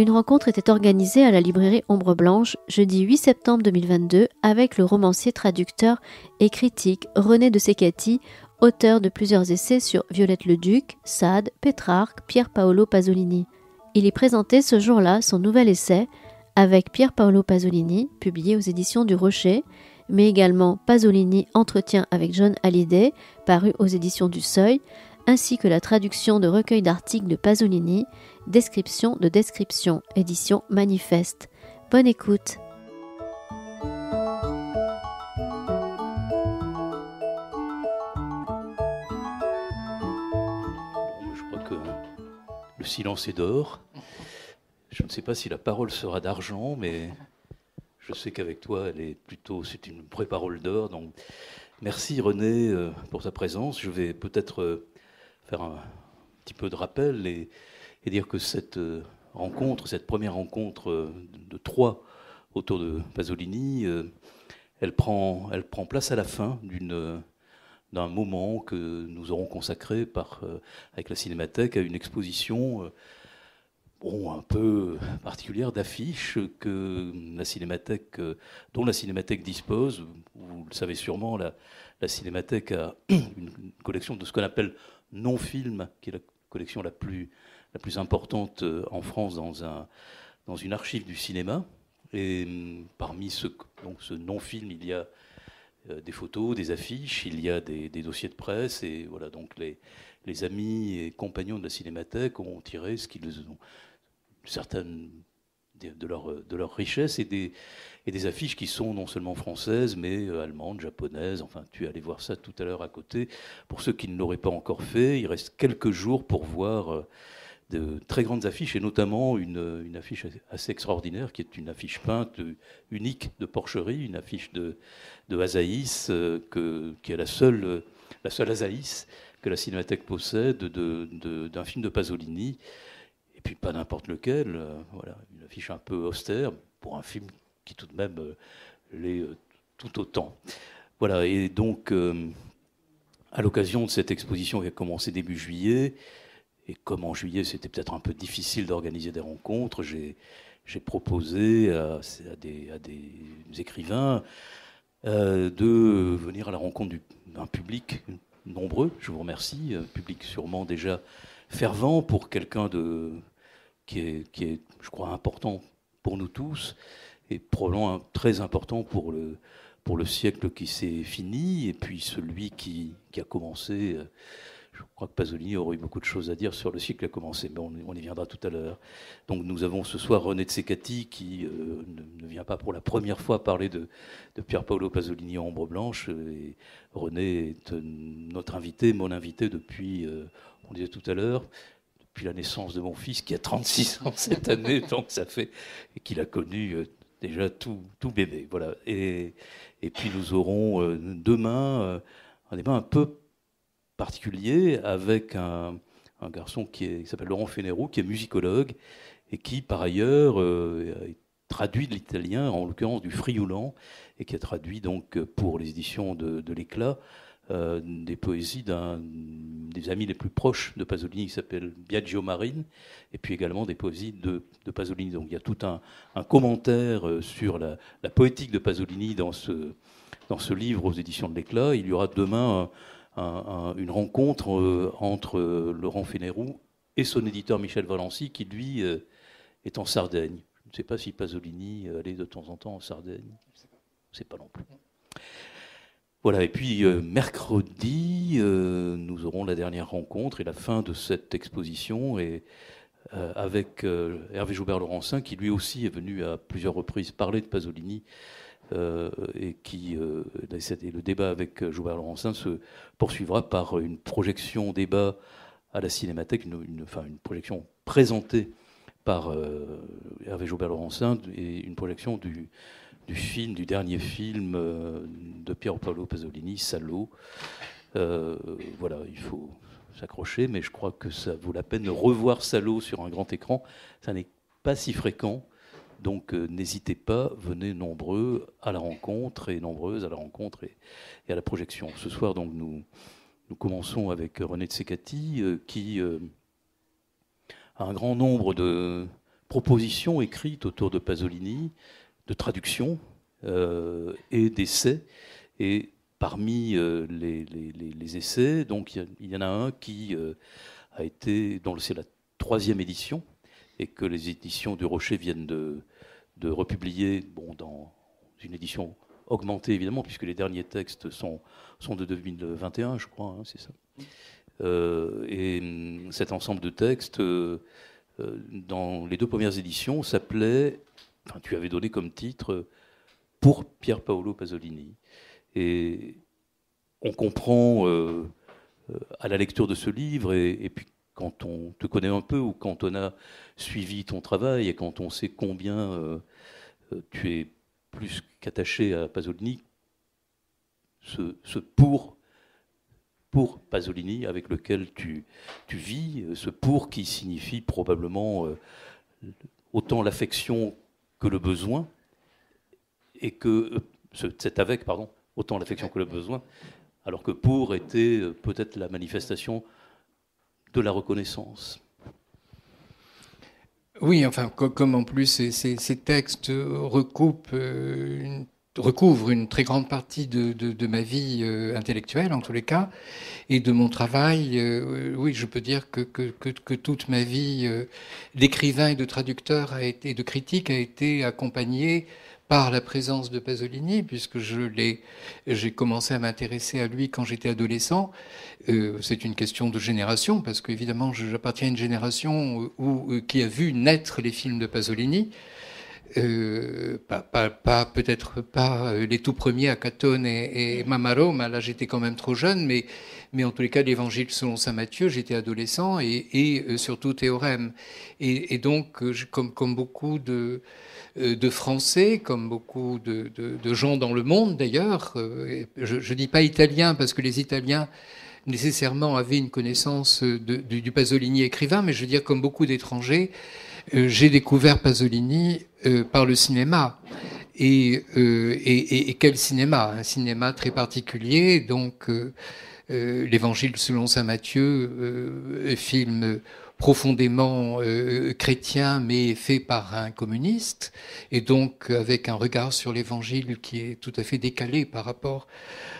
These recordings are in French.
Une rencontre était organisée à la librairie Ombre Blanche jeudi 8 septembre 2022 avec le romancier, traducteur et critique René de Secati, auteur de plusieurs essais sur Violette le Duc, Sade, Pétrarque, Pierre Paolo Pasolini. Il y présentait ce jour-là son nouvel essai avec Pierre Paolo Pasolini, publié aux éditions du Rocher, mais également Pasolini Entretien avec John Hallyday, paru aux éditions du Seuil, ainsi que la traduction de recueil d'articles de Pasolini, Description de Description, édition Manifeste. Bonne écoute Je crois que le silence est d'or. Je ne sais pas si la parole sera d'argent, mais je sais qu'avec toi, elle est plutôt, c'est une pré parole d'or. Donc, merci René euh, pour ta présence. Je vais peut-être euh, faire un petit peu de rappel et, dire que cette euh, rencontre, cette première rencontre de trois autour de Pasolini, elle prend, elle prend place à la fin d'une d'un moment que nous aurons consacré par, avec la Cinémathèque à une exposition bon, un peu particulière d'affiches que la cinémathèque, euh, dont la cinémathèque dispose. Vous le savez sûrement, la, cinémathèque a une collection de ce qu'on appelle non films qui est la collection la plus, la plus importante euh, en France dans, un, dans une archive du cinéma. Et hum, parmi ce, donc ce non-film, il y a euh, des photos, des affiches, il y a des, des dossiers de presse, et voilà, donc les, les amis et compagnons de la Cinémathèque ont tiré ce qu'ils ont, certaines de leur, de richesse et des, et des, affiches qui sont non seulement françaises, mais euh, allemandes, japonaises. Enfin, tu es allé voir ça tout à l'heure à côté. Pour ceux qui ne l'auraient pas encore fait, il reste quelques jours pour voir euh, de très grandes affiches, et notamment une, affiche assez extraordinaire, qui est une affiche peinte unique de Porcherie, une affiche de, de Azaïs, euh, qui est la seule, la seule Azaïs que la Cinémathèque possède d'un film de Pasolini pas n'importe lequel. Euh, voilà, une affiche un peu austère pour un film qui tout de même euh, l'est euh, tout autant. Voilà, et donc à l'occasion de cette exposition qui a commencé début juillet, et comme en juillet c'était peut-être un peu difficile d'organiser des rencontres, j'ai, proposé à, des, écrivains de venir à la rencontre d'un public nombreux, je vous remercie, public sûrement déjà fervent pour quelqu'un de, qui est, je crois, important pour nous tous et probablement très important pour le, pour le siècle qui s'est fini et puis celui qui, qui, a commencé. Euh, je crois que Pasolini aurait eu beaucoup de choses à dire sur le siècle qui a commencé, mais on, y viendra tout à l'heure. Donc nous avons ce soir René Tsekati qui euh, ne, vient pas pour la première fois parler de, de Pierre Paolo Pasolini en ombre blanche. Euh, et René est notre invité, mon invité depuis, on disait tout à l'heure, la naissance de mon fils qui a 36 ans cette année, donc ça fait qu'il a connu euh, déjà tout, bébé. Voilà. Et, et puis nous aurons euh, demain euh, un débat un peu particulier avec un, garçon qui, s'appelle Laurent Fénérou, qui est musicologue et qui, par ailleurs, traduit de l'italien, en l'occurrence du Frioulan, et qui a traduit donc pour les éditions de l'Éclat euh, des poésies d'un des amis les plus proches de Pasolini qui s'appelle Biagio Marine, et puis également des poésies de, Pasolini. Donc il y a tout un, commentaire euh, sur la, poétique de Pasolini dans ce, dans ce livre aux éditions de l'éclat. Il y aura demain une rencontre euh, entre Laurent Fénérou et son éditeur Michel Valenci qui lui est en Sardaigne. Je ne sais pas si Pasolini allait de temps en temps en Sardaigne. Je ne pas non plus. Voilà, et puis euh, mercredi, euh, nous aurons la dernière rencontre et la fin de cette exposition et, euh, avec Hervé Joubert-Laurencin, qui lui aussi est venu à plusieurs reprises parler de Pasolini. et qui le débat avec Joubert-Laurencin se poursuivra par une projection débat à la Cinémathèque, une, une projection présentée par Hervé Joubert-Laurencin et une projection du, du film, du dernier film euh, de Piero Paolo Pasolini, Salo. Euh, voilà, il faut s'accrocher, mais je crois que ça vaut la peine de revoir Salo sur un grand écran. Ça n'est pas si fréquent, donc euh, n'hésitez pas, venez nombreux à la rencontre et nombreuses à la rencontre et, à la projection. Ce soir, donc, nous, nous commençons avec René Tsekati, qui a un grand nombre de propositions écrites autour de Pasolini de traduction euh, et d'essais. Et parmi euh, les, essais, donc il y, en a un qui euh, a été, dont c'est la troisième édition, et que les éditions du Rocher viennent de, de republier, bon, dans une édition augmentée évidemment, puisque les derniers textes sont, sont de 2021, je crois, hein, c'est ça. et mm, cet ensemble de textes, dans les deux premières éditions, s'appelait tu avais donné comme titre euh, pour Pier Paolo Pasolini. Et on comprend euh, euh, à la lecture de ce livre, et, puis quand on te connaît un peu, ou quand on a suivi ton travail, et quand on sait combien tu es plus qu'attaché à Pasolini, ce, pour pour Pasolini avec lequel tu, vis, ce pour qui signifie probablement autant l'affection que le besoin, et que euh, c'est avec, pardon, autant l'affection que le besoin, alors que pour était euh, peut-être la manifestation de la reconnaissance. Oui, enfin, comme en plus ces textes recoupent euh, une recouvre une très grande partie de, ma vie euh, intellectuelle, en tous les cas, et de mon travail. Euh, euh, oui, je peux dire que, toute ma vie d'écrivain et de traducteur a été, de critique a été accompagnée par la présence de Pasolini, puisque je j'ai commencé à m'intéresser à lui quand j'étais adolescent. c'est une question de génération, parce qu'évidemment, j'appartiens à une génération qui a vu naître les films de Pasolini. Euh, pas, peut-être pas euh, les tout premiers, à et, et Mamarome, bah, là j'étais quand même trop jeune, mais, mais en tous les cas l'évangile selon saint Matthieu, j'étais adolescent et, et, euh, surtout théorème. Et, et donc, comme, comme beaucoup de, de Français, comme beaucoup de, gens dans le monde d'ailleurs, je ne dis pas italien parce que les Italiens nécessairement avaient une connaissance du, du Pasolini écrivain, mais je veux dire comme beaucoup d'étrangers, euh, j'ai découvert Pasolini euh, par le cinéma. Euh, et, et, et, quel cinéma Un cinéma très particulier, donc l'Évangile selon saint Matthieu, film profondément chrétien, mais fait par un communiste, et donc avec un regard sur l'Évangile qui est tout à fait décalé par rapport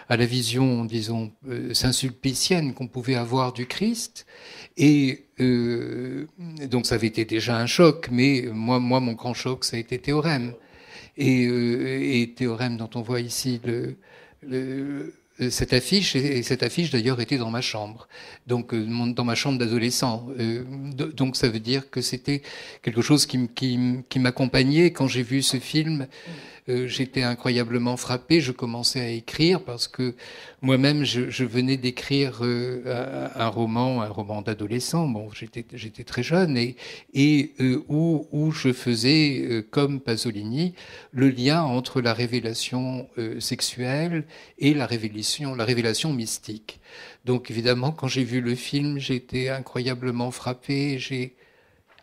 à la vision, disons, saint-sulpicienne qu'on pouvait avoir du Christ. Et euh, donc ça avait été déjà un choc, mais moi, moi mon grand choc, ça a été Théorème. Et, euh, et Théorème dont on voit ici le, cette affiche, et, cette affiche d'ailleurs était dans ma chambre, donc euh, dans ma chambre d'adolescent. Euh, donc ça veut dire que c'était quelque chose qui, qui m'accompagnait quand j'ai vu ce film. Euh, j'étais incroyablement frappé. Je commençais à écrire parce que moi-même, je, venais d'écrire euh, un roman, un roman d'adolescent. Bon, j'étais très jeune et, et euh, où, où, je faisais, comme Pasolini, le lien entre la révélation sexuelle et la révélation, la révélation mystique. Donc évidemment, quand j'ai vu le film, j'étais incroyablement frappé. J'ai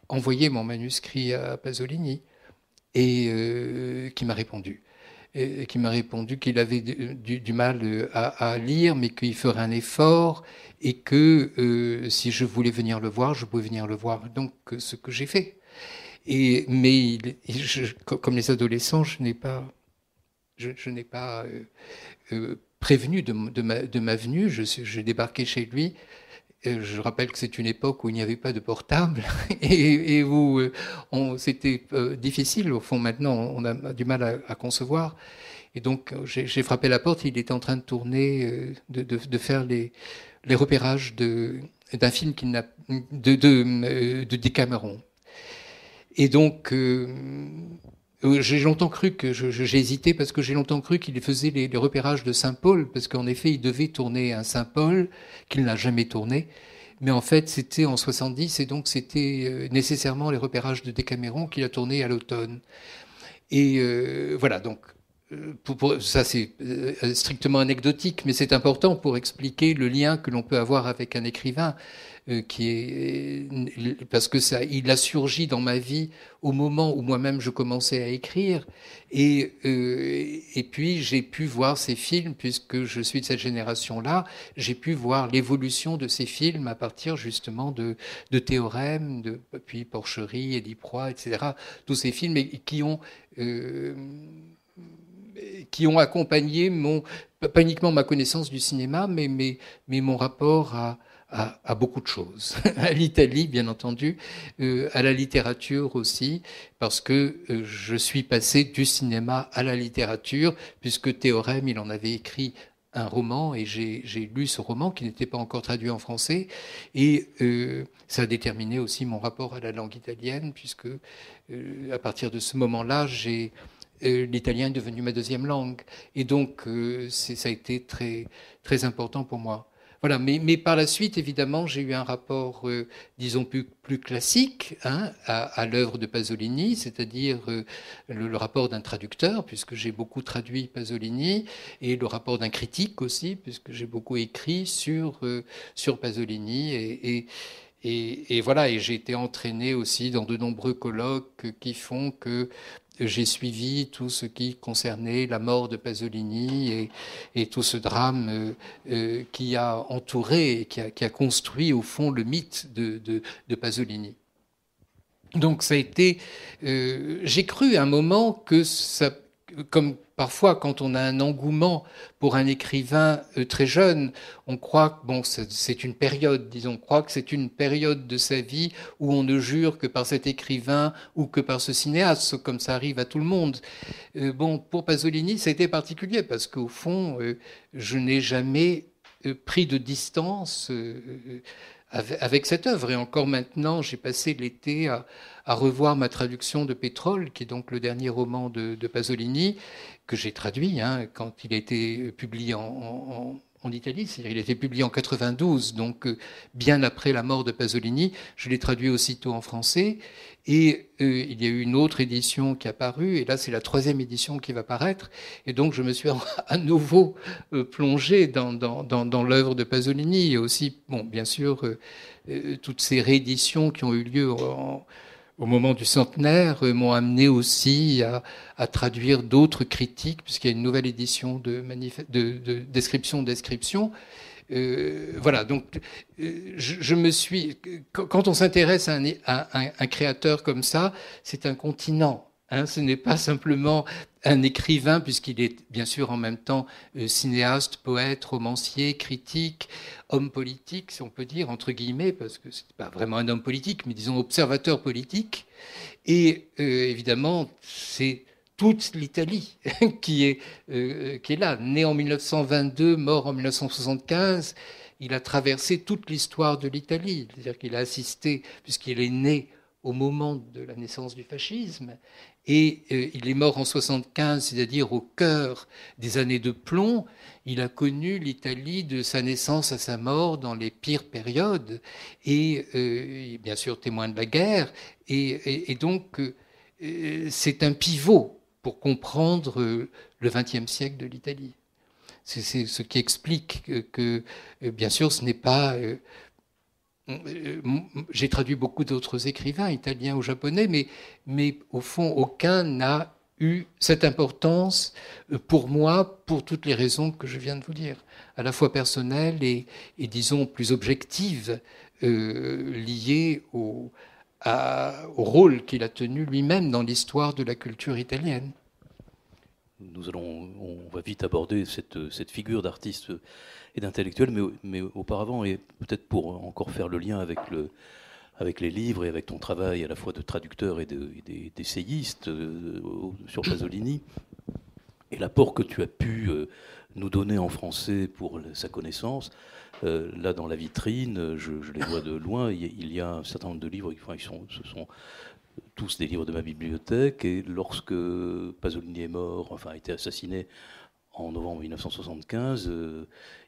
envoyé mon manuscrit à Pasolini et euh, qui m'a répondu. Et qui m'a répondu qu'il avait du, mal euh, à, lire, mais qu'il ferait un effort et que euh, si je voulais venir le voir, je pouvais venir le voir. Donc, ce que j'ai fait. Et, mais comme les adolescents, je n'ai pas, je, n'ai pas prévenu de, ma, de, ma, venue. Je, je débarquais chez lui euh, je rappelle que c'est une époque où il n'y avait pas de portable et, où euh, c'était euh, difficile. Au fond, maintenant, on a du mal à, concevoir. Et donc, j'ai frappé la porte. Il était en train de tourner, de, faire les, les repérages d'un film qui n'a de, de, de Et donc, euh, j'ai longtemps cru que j'ai hésité parce que j'ai longtemps cru qu'il faisait les, repérages de Saint Paul parce qu'en effet il devait tourner un Saint Paul qu'il n'a jamais tourné, mais en fait c'était en 70 et donc c'était euh, nécessairement les repérages de Décaméron qu'il a tourné à l'automne. Et euh, voilà donc euh, pour, ça c'est euh, strictement anecdotique, mais c'est important pour expliquer le lien que l'on peut avoir avec un écrivain, euh, qui est parce que ça, il a surgi dans ma vie au moment où moi-même je commençais à écrire, et et puis j'ai pu voir ces films puisque je suis de cette génération-là, j'ai pu voir l'évolution de ces films à partir justement de de théorèmes, de puis Porcherie, Eddie Proie, etc. Tous ces films qui ont qui ont accompagné mon, pas uniquement ma connaissance du cinéma, mais, mon rapport à, à, beaucoup de choses, à l'Italie bien entendu, euh, à la littérature aussi, parce que euh, je suis passé du cinéma à la littérature, puisque Théorème, il en avait écrit un roman, et j'ai lu ce roman qui n'était pas encore traduit en français, et euh, ça a déterminé aussi mon rapport à la langue italienne, puisque à partir de ce moment-là, j'ai... Euh, l'italien est devenu ma deuxième langue. Et donc, euh, ça a été très, très important pour moi. Voilà, mais, par la suite, évidemment, j'ai eu un rapport, euh, disons, plus, classique hein, à, l'œuvre de Pasolini, c'est-à-dire le, rapport d'un traducteur, puisque j'ai beaucoup traduit Pasolini, et le rapport d'un critique aussi, puisque j'ai beaucoup écrit sur, sur Pasolini. et voilà, et j'ai été entraîné aussi dans de nombreux colloques qui font que j'ai suivi tout ce qui concernait la mort de Pasolini et, et tout ce drame euh, euh, qui a entouré, qui a, qui a construit au fond le mythe de, Pasolini. Donc ça a été, euh, j'ai cru à un moment que ça, comme Parfois, quand on a un engouement pour un écrivain euh, très jeune, on croit que bon, c'est une période, disons, croit que c'est une période de sa vie où on ne jure que par cet écrivain ou que par ce cinéaste, comme ça arrive à tout le monde. Euh, bon, pour Pasolini, c'était particulier parce qu'au fond, euh, je n'ai jamais pris de distance avec, cette œuvre. Et encore maintenant, j'ai passé l'été à, revoir ma traduction de Pétrole, qui est donc le dernier roman de, de Pasolini que j'ai traduit hein, quand il a été publié en, en, Italie. C'est-à-dire, il a été publié en 92, donc euh, bien après la mort de Pasolini. Je l'ai traduit aussitôt en français. Et euh, il y a eu une autre édition qui a paru, et là c'est la troisième édition qui va paraître. Et donc je me suis à nouveau euh, plongé dans, dans, dans, l'œuvre de Pasolini, et aussi, bon, bien sûr, toutes ces rééditions qui ont eu lieu en, au moment du centenaire, m'ont amené aussi à, traduire d'autres critiques, puisqu'il y a une nouvelle édition de, description, description. Euh, voilà, donc euh, je, me suis. Quand on s'intéresse à, un créateur comme ça, c'est un continent. Hein, ce n'est pas simplement un écrivain, puisqu'il est bien sûr en même temps euh, cinéaste, poète, romancier, critique, homme politique, si on peut dire, entre guillemets, parce que ce n'est pas vraiment un homme politique, mais disons observateur politique. Et euh, évidemment, c'est toute l'Italie qui, est, euh, qui est là. Né en 1922, mort en 1975, il a traversé toute l'histoire de l'Italie. C'est-à-dire qu'il a assisté, puisqu'il est né au moment de la naissance du fascisme, et euh, il est mort en 75, c'est-à-dire au cœur des années de plomb. Il a connu l'Italie de sa naissance à sa mort dans les pires périodes, et euh, bien sûr témoin de la guerre, et, donc euh, c'est un pivot pour comprendre le XXe siècle de l'Italie. C'est ce qui explique que, bien sûr, ce n'est pas euh, j'ai traduit beaucoup d'autres écrivains italiens ou japonais, mais, mais au fond, aucun n'a eu cette importance euh, pour moi, pour toutes les raisons que je viens de vous dire, à la fois personnelles et, et disons, plus objectives, euh, liées au, au rôle qu'il a tenu lui-même dans l'histoire de la culture italienne. Nous allons, on va vite aborder cette, cette figure d'artiste et d'intellectuel, mais, mais, auparavant, et peut-être pour encore faire le lien avec, le, avec les livres et avec ton travail à la fois de traducteur et d'essayiste euh, sur Pasolini, et l'apport que tu as pu euh, nous donner en français pour sa connaissance. Euh, là, dans la vitrine, je, les vois de loin, il y a un certain nombre de livres, qui sont, ce sont tous des livres de ma bibliothèque, et lorsque Pasolini est mort, enfin a été assassiné en novembre 1975,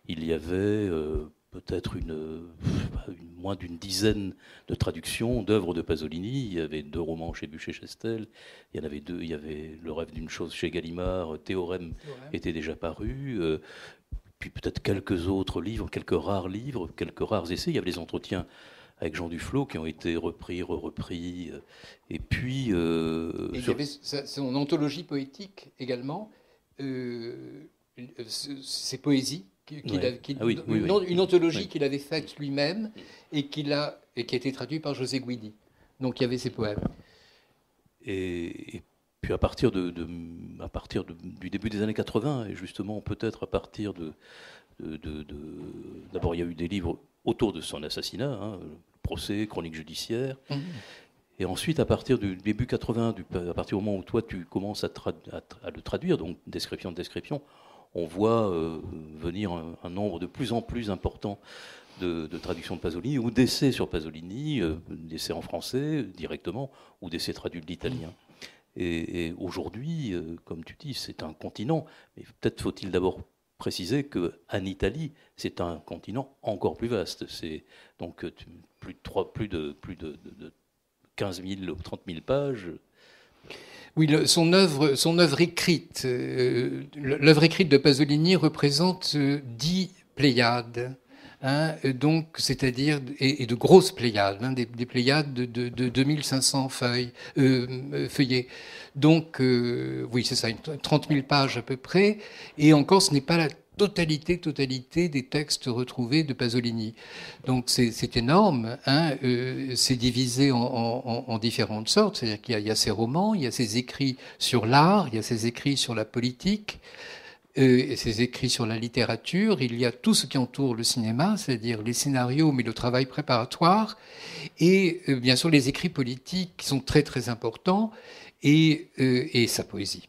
il y avait euh, peut-être euh, une, moins d'une dizaine de traductions d'œuvres de Pasolini. Il y avait deux romans chez Bûcher-Chastel. Il y en avait deux. Il y avait Le rêve d'une chose chez Gallimard. Théorème était déjà paru. Euh, puis peut-être quelques autres livres, quelques rares livres, quelques rares essais. Il y avait les entretiens avec Jean Duflot qui ont été repris, re-repris. Et puis. il y avait son anthologie poétique également. ses poésies une, anthologie qu'il avait faite lui-même et, a, et qui a été traduite par José Guidi. Donc il y avait ses poèmes. Et, puis à partir, de, à partir du début des années 80, et justement peut-être à partir de... D'abord il y a eu des livres autour de son assassinat, hein, procès, chronique judiciaire. Mm-hmm. Et ensuite, à partir du début 80, à partir du moment où toi tu commences à, à le traduire, donc description de description, on voit euh, venir un, nombre de plus en plus important de, traductions de Pasolini ou d'essais sur Pasolini, euh, d'essais en français directement ou d'essais traduits de l'italien. Et, aujourd'hui, euh, comme tu dis, c'est un continent, mais peut-être faut-il d'abord préciser qu'en Italie, c'est un continent encore plus vaste. C'est donc plus de, plus de, plus de 15 000 ou 30 000 pages oui, son, œuvre, son œuvre écrite, euh, l'œuvre écrite de Pasolini représente euh, dix Pléiades. Hein, euh, donc, c'est-à-dire et, de grosses Pléiades, hein, des, Pléiades de, 2500 feuilles, feuillets. Donc, oui, c'est ça, 30 000 pages à peu près. Et encore, ce n'est pas la totalité, totalité des textes retrouvés de Pasolini. Donc c'est énorme, hein. euh, c'est divisé en, différentes sortes, c'est-à-dire qu'il y, a ses romans, il y a ses écrits sur l'art, il y a ses écrits sur la politique, euh, ses écrits sur la littérature, il y a tout ce qui entoure le cinéma, c'est-à-dire les scénarios, mais le travail préparatoire, et euh, bien sûr les écrits politiques qui sont très très importants, et, sa poésie.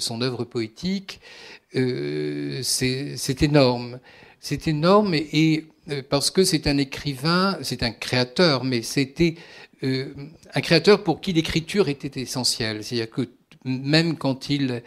son œuvre poétique, euh, c'est énorme. C'est énorme et, euh, parce que c'est un écrivain, c'est un créateur, mais c'était euh, un créateur pour qui l'écriture était essentielle. C'est-à-dire que même quand il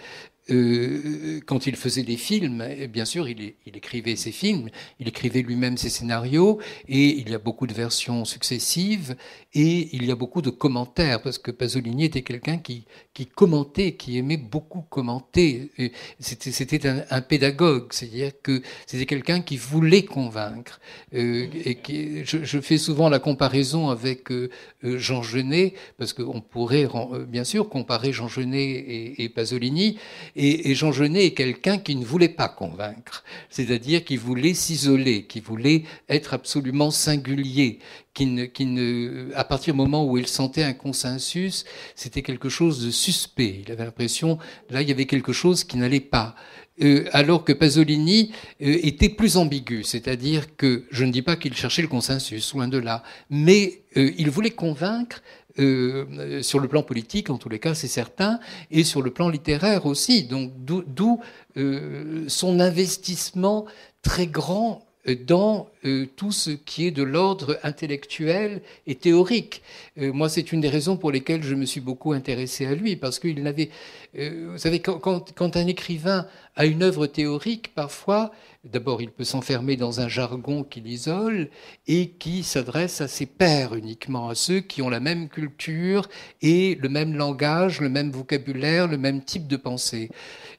euh, quand il faisait des films, eh bien sûr, il, écrivait ses films, il écrivait lui-même ses scénarios, et il y a beaucoup de versions successives, et il y a beaucoup de commentaires, parce que Pasolini était quelqu'un qui, commentait, qui aimait beaucoup commenter. C'était un, pédagogue, c'est-à-dire que c'était quelqu'un qui voulait convaincre. Euh, et je, fais souvent la comparaison avec euh, Jean Genet, parce qu'on pourrait, bien sûr, comparer Jean Genet et Pasolini. Et, Jean Genet est quelqu'un qui ne voulait pas convaincre, c'est-à-dire qui voulait s'isoler, qui voulait être absolument singulier, qui ne, qui ne, à partir du moment où il sentait un consensus, c'était quelque chose de suspect. Il avait l'impression, là, il y avait quelque chose qui n'allait pas. Euh, alors que Pasolini euh, était plus ambigu, c'est-à-dire que je ne dis pas qu'il cherchait le consensus, loin de là, mais euh, il voulait convaincre, euh, sur le plan politique, en tous les cas, c'est certain, et sur le plan littéraire aussi. Donc, d'où euh, son investissement très grand dans euh, tout ce qui est de l'ordre intellectuel et théorique. moi, c'est une des raisons pour lesquelles je me suis beaucoup intéressé à lui, parce qu'il n'avait... vous savez, quand, un écrivain a une œuvre théorique, parfois, D'abord, il peut s'enfermer dans un jargon qui l'isole et qui s'adresse à ses pairs uniquement, à ceux qui ont la même culture et le même langage, le même vocabulaire, le même type de pensée.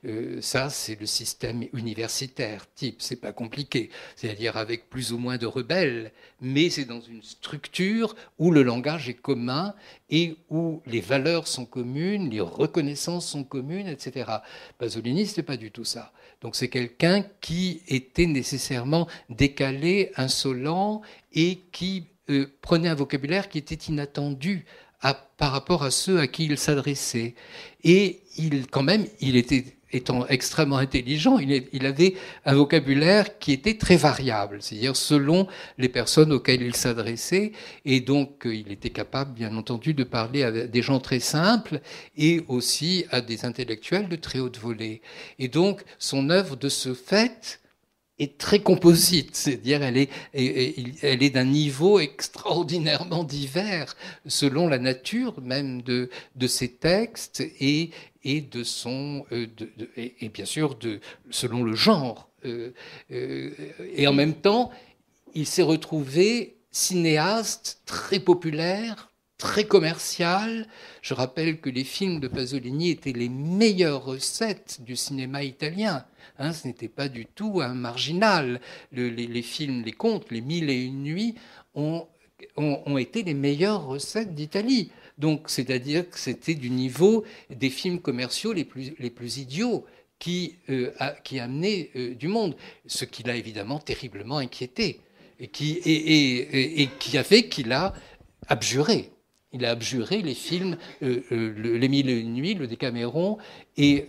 Euh, ça, c'est le système universitaire type. C'est pas compliqué. C'est-à-dire avec plus ou moins de rebelles, mais c'est dans une structure où le langage est commun et où les valeurs sont communes, les reconnaissances sont communes, etc. Pasolini, n'est pas du tout ça. Donc c'est quelqu'un qui était nécessairement décalé, insolent et qui euh, prenait un vocabulaire qui était inattendu par rapport à ceux à qui il s'adressait. Et il, quand même, il était étant extrêmement intelligent, il, avait un vocabulaire qui était très variable, c'est-à-dire selon les personnes auxquelles il s'adressait. Et donc, euh, il était capable, bien entendu, de parler à des gens très simples et aussi à des intellectuels de très haute volée. Et donc, son œuvre, de ce fait, est très composite, c'est-à-dire elle est, elle est d'un niveau extraordinairement divers selon la nature même de, de ses textes et, et de son euh, de, et bien sûr de, selon le genre. Euh, euh, et en même temps, il s'est retrouvé cinéaste très populaire, très commercial. Je rappelle que les films de Pasolini étaient les meilleures recettes du cinéma italien. Hein. ce n'était pas du tout un marginal. les, films, les contes, les mille et une nuits ont, été les meilleures recettes d'Italie. Donc, c'est-à-dire que c'était du niveau des films commerciaux les plus, les idiots qui, euh, qui amenaient euh, du monde, ce qui l'a évidemment terriblement inquiété et qui, et, et, qui a fait qu'il a abjuré il a abjuré les films Les Mille Nuits, le Décaméron et,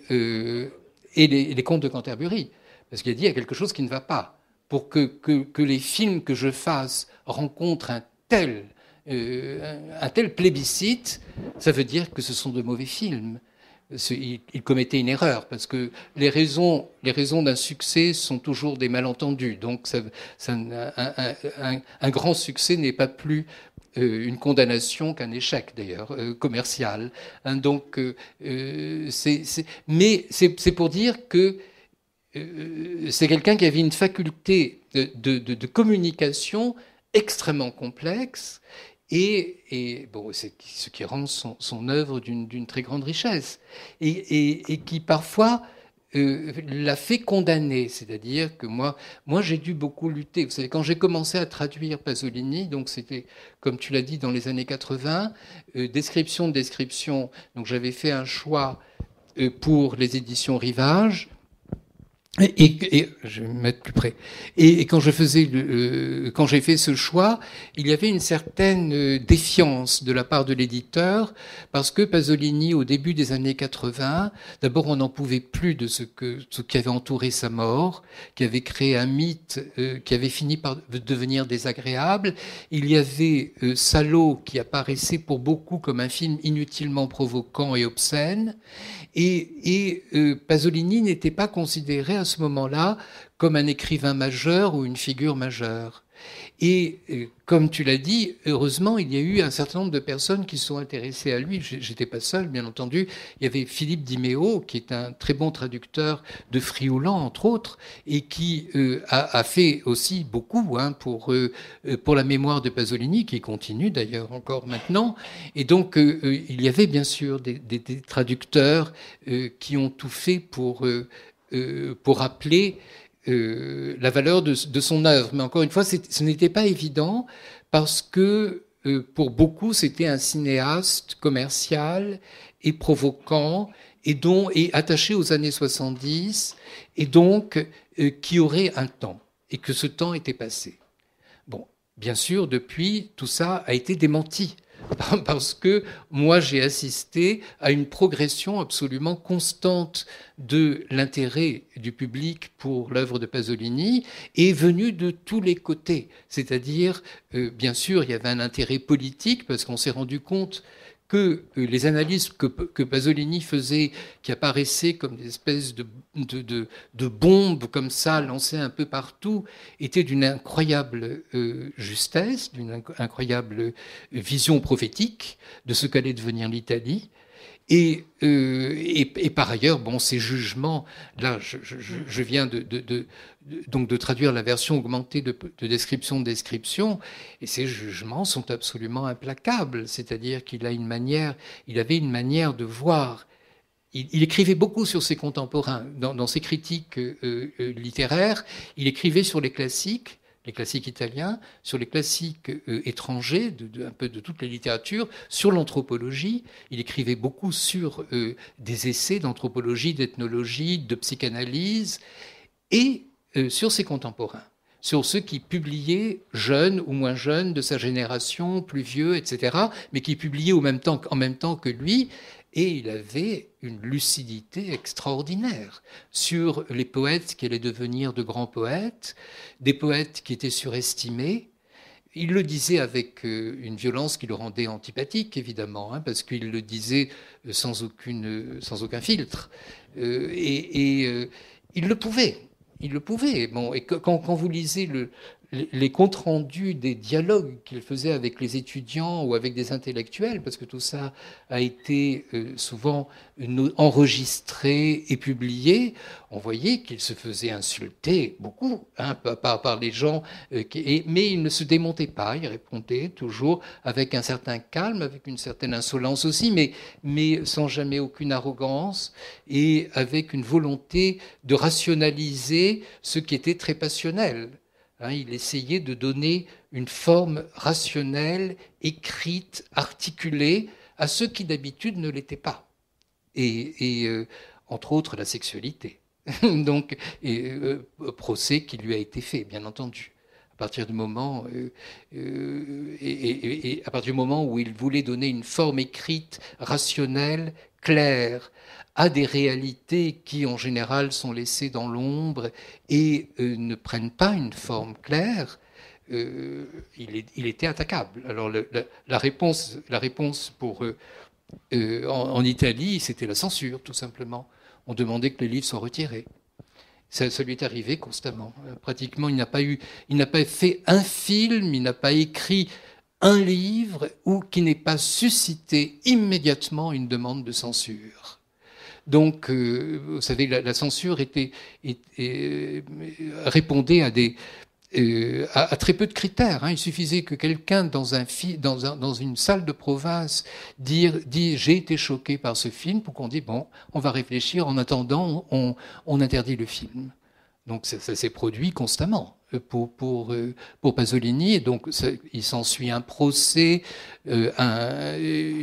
et les, Contes de Canterbury. Parce qu'il a dit il y a quelque chose qui ne va pas. Pour que, que, les films que je fasse rencontrent un tel, euh, un tel plébiscite, ça veut dire que ce sont de mauvais films. Il, commettait une erreur parce que les raisons, les raisons d'un succès sont toujours des malentendus. Donc, un, grand succès n'est pas plus euh, une condamnation qu'un échec d'ailleurs euh, commercial. Hein. donc, euh, c'est, mais c'est pour dire que c'est quelqu'un qui avait une faculté de, communication extrêmement complexe et, bon, c'est ce qui rend son, œuvre d'une très grande richesse et qui parfois euh, l'a fait condamner. C'est-à-dire que moi, moi j'ai dû beaucoup lutter. Vous savez, quand j'ai commencé à traduire Pasolini, donc c'était, comme tu l'as dit, dans les années 80, description euh, description, description. Donc j'avais fait un choix euh, pour les éditions Rivage et, et, je vais me mettre plus près. Et, quand je faisais, le, euh, quand j'ai fait ce choix, il y avait une certaine euh, défiance de la part de l'éditeur parce que Pasolini, au début des années 80, d'abord on n'en pouvait plus de ce que ce qui avait entouré sa mort, qui avait créé un mythe, euh, qui avait fini par devenir désagréable. Il y avait euh, Salo qui apparaissait pour beaucoup comme un film inutilement provoquant et obscène, et, Pasolini n'était pas considéré ce moment-là comme un écrivain majeur ou une figure majeure. Et euh, comme tu l'as dit, heureusement, il y a eu un certain nombre de personnes qui sont intéressées à lui. J'étais pas seul, bien entendu. Il y avait Philippe Dimeo, qui est un très bon traducteur de Frioulan, entre autres, et qui euh, a, fait aussi beaucoup hein, pour, euh, pour la mémoire de Pasolini, qui continue d'ailleurs encore maintenant. Et donc, il y avait bien sûr des traducteurs qui ont tout fait pour euh, pour rappeler euh, la valeur de, son œuvre. Mais encore une fois, ce n'était pas évident parce que euh, pour beaucoup, c'était un cinéaste commercial et provocant et, dont, et attaché aux années 70 et donc qui aurait un temps et que ce temps était passé. Bon, bien sûr, depuis, tout ça a été démenti. parce que moi j'ai assisté à une progression absolument constante de l'intérêt du public pour l'œuvre de Pasolini est venu de tous les côtés. C'est-à-dire, euh, bien sûr, il y avait un intérêt politique parce qu'on s'est rendu compte que euh, les analyses que, Basolini Pasolini faisait, qui apparaissaient comme des espèces de, bombes comme ça, lancées un peu partout, étaient d'une incroyable euh, justesse, d'une incroyable euh, vision prophétique de ce qu'allait devenir l'Italie. Euh, et, et, par ailleurs, bon, ces jugements, là, je, mm. viens de, donc de traduire la version augmentée de, description de description, et ces jugements sont absolument implacables. C'est-à-dire qu'il a une manière, il avait une manière de voir. Il, écrivait beaucoup sur ses contemporains. Dans, ses critiques euh, euh, littéraires, il écrivait sur les classiques, les classiques italiens, sur les classiques euh, étrangers, de, un peu de toutes les littératures, sur l'anthropologie. Il écrivait beaucoup sur euh, des essais d'anthropologie, d'ethnologie, de psychanalyse, et euh, sur ses contemporains, sur ceux qui publiaient jeunes ou moins jeunes de sa génération, plus vieux, etc., mais qui publiaient en même temps que lui, et il avait une lucidité extraordinaire sur les poètes qui allaient devenir de grands poètes, des poètes qui étaient surestimés. Il le disait avec euh, une violence qui le rendait antipathique, évidemment, hein, parce qu'il le disait euh, sans, aucune, euh, sans aucun filtre. et, il le pouvait. Il le pouvait. Bon, et quand vous lisez le, les comptes rendus des dialogues qu'il faisait avec les étudiants ou avec des intellectuels, parce que tout ça a été euh, souvent enregistré et publié, on voyait qu'il se faisait insulter beaucoup hein, par, par, les gens, euh, mais il ne se démontait pas, il répondait toujours avec un certain calme, avec une certaine insolence aussi, mais sans jamais aucune arrogance et avec une volonté de rationaliser ce qui était très passionnel. Hein, il essayait de donner une forme rationnelle, écrite, articulée à ceux qui d'habitude ne l'étaient pas. Et, euh, entre autres la sexualité. Donc, et, euh, procès qui lui a été fait, bien entendu à partir du moment euh, euh, et, à partir du moment où il voulait donner une forme écrite, rationnelle, claire à des réalités qui en général sont laissées dans l'ombre et euh, ne prennent pas une forme claire, il, était attaquable. Alors la, réponse, la réponse pour en Italie, c'était la censure, tout simplement. On demandait que les livres soient retirés. Ça, lui est arrivé constamment. Euh, pratiquement, il n'a pas eu, il n'a pas fait un film, il n'a pas écrit un livre ou qui n'ait pas suscité immédiatement une demande de censure. Donc, euh, vous savez, la, censure euh, répondait à des, euh, à, très peu de critères. Hein. Il suffisait que quelqu'un dans, un dans, dans, une salle de province dire, dit j'ai été choqué par ce film pour qu'on dise bon, on va réfléchir. En attendant, on, interdit le film. Donc ça, s'est produit constamment euh, pour, pour, euh, pour Pasolini. Et donc il s'ensuit un procès, euh,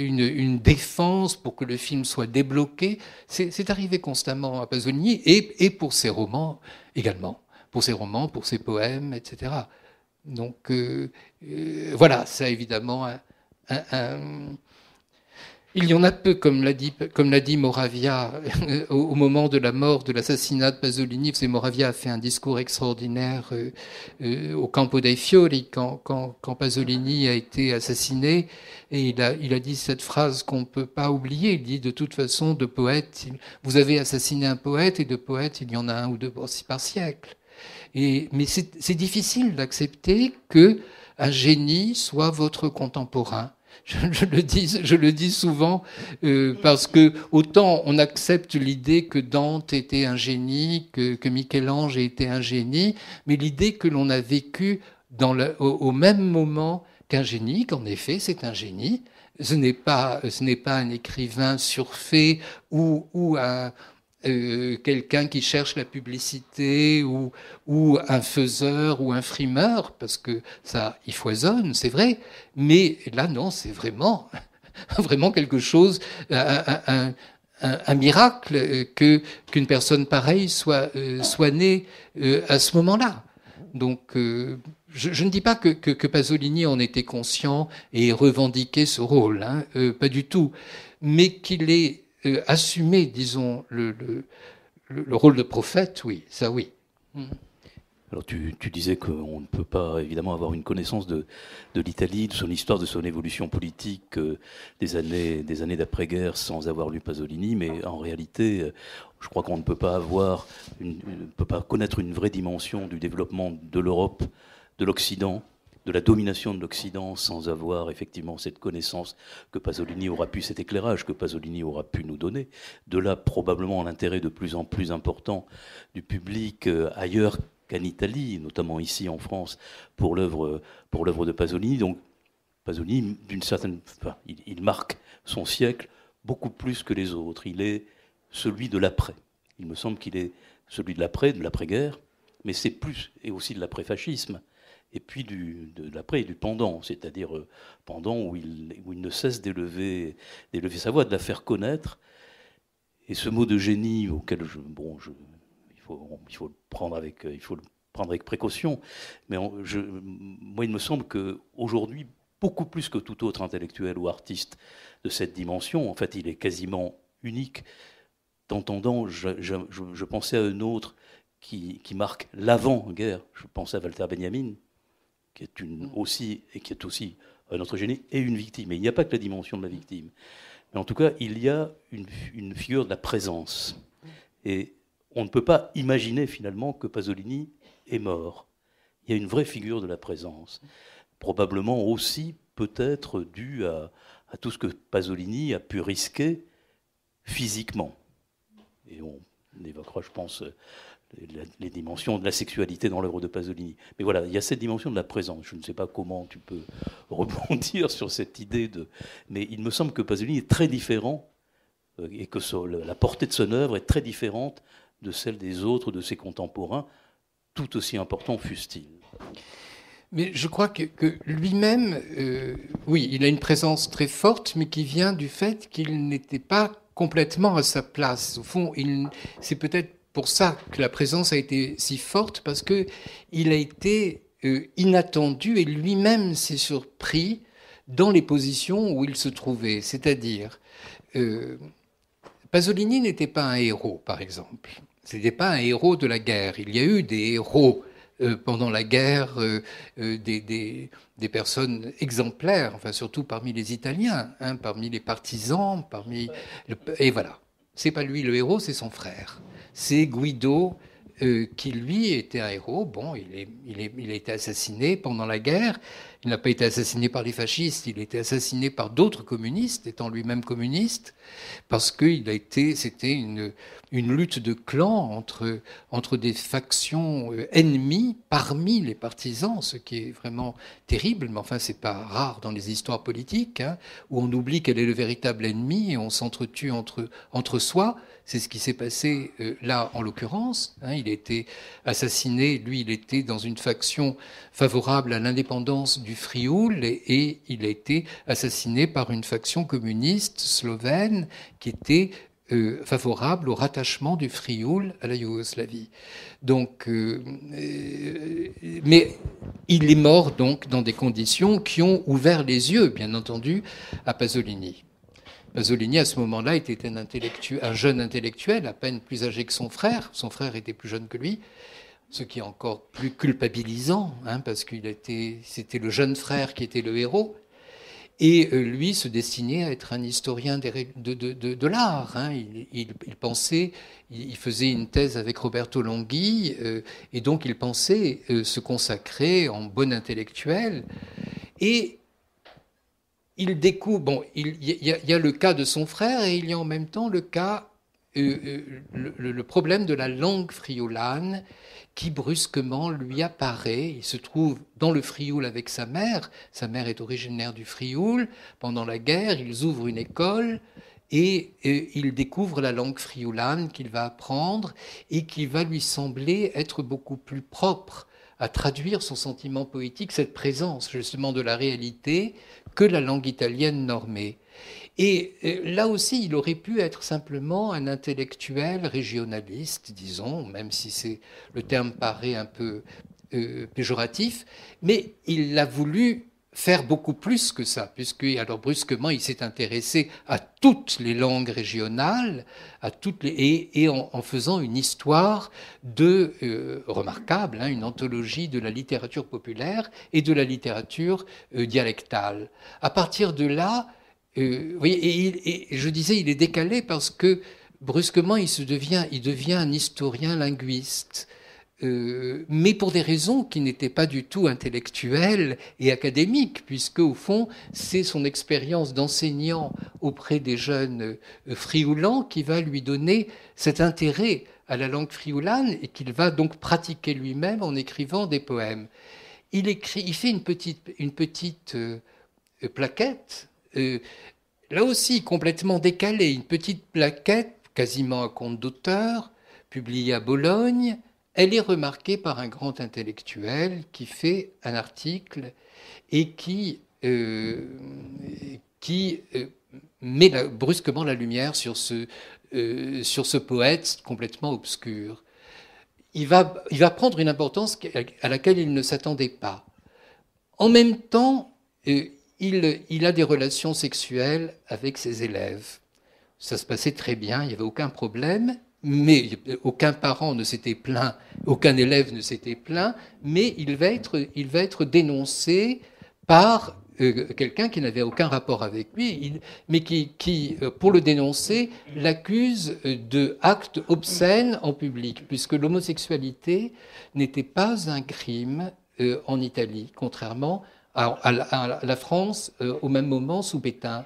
une, défense pour que le film soit débloqué. C'est arrivé constamment à Pasolini et, et pour ses romans également pour ses romans, pour ses poèmes, etc. Donc euh, euh, voilà, ça évidemment un, Il y en a peu, comme l'a dit, comme l'a dit Moravia euh, au, moment de la mort, de l'assassinat de Pasolini. Vous Moravia a fait un discours extraordinaire au Campo dei Fiori quand, Pasolini a été assassiné. Et il a, il a dit cette phrase qu'on ne peut pas oublier. Il dit de toute façon, de poète, vous avez assassiné un poète et de poète, il y en a un ou deux par siècle mais c'est difficile d'accepter que un génie soit votre contemporain. Je, le dis, souvent euh, parce que autant on accepte l'idée que Dante était un génie, que, Michel-Ange était un génie, mais l'idée que l'on a vécu au, même moment qu'un génie, qu'en effet c'est un génie, ce n'est pas, un écrivain surfait ou, ou un, euh, quelqu'un qui cherche la publicité ou, ou un faiseur ou un frimeur, parce que ça, il foisonne, c'est vrai. Mais là, non, c'est vraiment, vraiment quelque chose, un, miracle que qu'une personne pareille soit, euh, soit née euh, à ce moment-là. Donc, je, ne dis pas que, que, Pasolini en était conscient et revendiquait ce rôle, hein, pas du tout, mais qu'il est assumer, disons, le, le, rôle de prophète, oui, ça oui. Hmm. Alors tu, tu disais qu'on ne peut pas évidemment avoir une connaissance de, l'Italie, de son histoire, de son évolution politique euh, des années des années d'après-guerre sans avoir lu Pasolini, mais en réalité, euh, je crois qu'on ne peut pas avoir, ne peut pas connaître une vraie dimension du développement de l'Europe, de l'Occident, de la domination de l'Occident sans avoir effectivement cette connaissance que Pasolini aura pu, cet éclairage que Pasolini aura pu nous donner. De là, probablement, l'intérêt de plus en plus important du public euh, ailleurs qu'en Italie, notamment ici en France, pour l'œuvre de Pasolini. Donc, Pasolini, d'une certaine, il marque son siècle beaucoup plus que les autres. Il est celui de l'après. Il me semble qu'il est celui de l'après, de l'après-guerre, mais c'est plus, et aussi de l'après-fascisme et puis du, de, l'après et du pendant, c'est-à-dire euh, pendant où il, où il, ne cesse d'élever, d'élever sa voix, de la faire connaître. Et ce mot de génie auquel je, bon, je, il, faut, il, faut le prendre avec, euh, il faut le prendre avec précaution, mais moi il me semble qu'aujourd'hui, beaucoup plus que tout autre intellectuel ou artiste de cette dimension, en fait il est quasiment unique. D'entendant, je, je, je pensais à un autre qui, qui marque l'avant-guerre, je pensais à Walter Benjamin, qui est une mm. aussi et qui est aussi un autre génie et une victime. Et il n'y a pas que la dimension de la victime. Mais en tout cas, il y a une, figure de la présence. Mm. Et on ne peut pas imaginer finalement que Pasolini est mort. Il y a une vraie figure de la présence. Probablement aussi peut-être due à tout ce que Pasolini a pu risquer physiquement. Et on évoquera, je pense, les dimensions de la sexualité dans l'œuvre de Pasolini. Mais voilà, il y a cette dimension de la présence. Je ne sais pas comment tu peux rebondir sur cette idée de. Mais il me semble que Pasolini est très différent euh, et que la portée de son œuvre est très différente de celle des autres, de ses contemporains, tout aussi important fussent-ils. Mais je crois que, lui-même, euh, oui, il a une présence très forte, mais qui vient du fait qu'il n'était pas complètement à sa place. Au fond, c'est peut-être pour ça que la présence a été si forte, parce que il a été euh, inattendu et lui-même s'est surpris dans les positions où il se trouvait. C'est-à-dire, euh, Pasolini n'était pas un héros, par exemple. Ce n'était pas un héros de la guerre. Il y a eu des héros euh, pendant la guerre, des, personnes exemplaires, enfin surtout parmi les Italiens, hein, parmi les partisans, parmi... Et voilà. C'est pas lui le héros, c'est son frère c'est Guido euh, qui lui était un héros. Bon, il, il, a été assassiné pendant la guerre. Il n'a pas été assassiné par les fascistes, il a été assassiné par d'autres communistes, étant lui-même communiste, parce que a c'était une, lutte de clans entre, entre des factions euh, ennemies parmi les partisans, ce qui est vraiment terrible, mais enfin, c'est pas rare dans les histoires politiques, hein, où on oublie quel est le véritable ennemi et on s'entretue entre, entre soi. C'est ce qui s'est passé euh, là, en l'occurrence. Hein. il a été assassiné. Lui, il était dans une faction favorable à l'indépendance du Frioul et, il a été assassiné par une faction communiste slovène qui était euh, favorable au rattachement du Frioul à la Yougoslavie. Donc, euh, mais il est mort donc dans des conditions qui ont ouvert les yeux, bien entendu, à Pasolini. Zoligny, à ce moment-là, était un, jeune intellectuel, à peine plus âgé que son frère. Son frère était plus jeune que lui, ce qui est encore plus culpabilisant, hein, parce qu'il était, c'était le jeune frère qui était le héros. Et euh, lui se destinait à être un historien de, de, l'art. Hein. Il, pensait, il faisait une thèse avec Roberto Longhi, euh, et donc il pensait euh, se consacrer en bon intellectuel. Et il découvre, bon, il y, a, le cas de son frère et il y a en même temps le cas, euh, euh, le, problème de la langue frioulane qui brusquement lui apparaît. Il se trouve dans le Frioul avec sa mère. Sa mère est originaire du Frioul. Pendant la guerre, ils ouvrent une école et, et euh, il découvre la langue frioulane qu'il va apprendre et qui va lui sembler être beaucoup plus propre à traduire son sentiment poétique, cette présence justement de la réalité que la langue italienne normée. Et euh, là aussi, il aurait pu être simplement un intellectuel régionaliste, disons, même si c'est le terme paraît un peu euh, péjoratif, mais il l'a voulu faire beaucoup plus que ça, puisque alors brusquement il s'est intéressé à toutes les langues régionales, à toutes les, et, en, faisant une histoire de euh, remarquable, hein, une anthologie de la littérature populaire et de la littérature euh, dialectale. À partir de là, euh, et, je disais, il est décalé parce que brusquement il se devient, il devient un historien linguiste euh, mais pour des raisons qui n'étaient pas du tout intellectuelles et académiques, puisque au fond, c'est son expérience d'enseignant auprès des jeunes euh, frioulans qui va lui donner cet intérêt à la langue frioulane et qu'il va donc pratiquer lui-même en écrivant des poèmes. Il, écrit, il fait une petite, euh, plaquette, là aussi complètement décalée, une petite plaquette, quasiment à compte d'auteur, publiée à Bologne, elle est remarquée par un grand intellectuel qui fait un article et qui, euh, qui euh, met brusquement la lumière sur ce, euh, sur ce poète complètement obscur. Il va, il va prendre une importance à laquelle il ne s'attendait pas. En même temps, il, il, a des relations sexuelles avec ses élèves. Ça se passait très bien, il n'y avait aucun problème, mais aucun parent ne s'était plaint, aucun élève ne s'était plaint, mais il va être, dénoncé par euh, quelqu'un qui n'avait aucun rapport avec lui, mais qui, euh, pour le dénoncer, l'accuse de actes obscènes en public, puisque l'homosexualité n'était pas un crime euh, en Italie, contrairement à, la, France au même moment sous Pétain.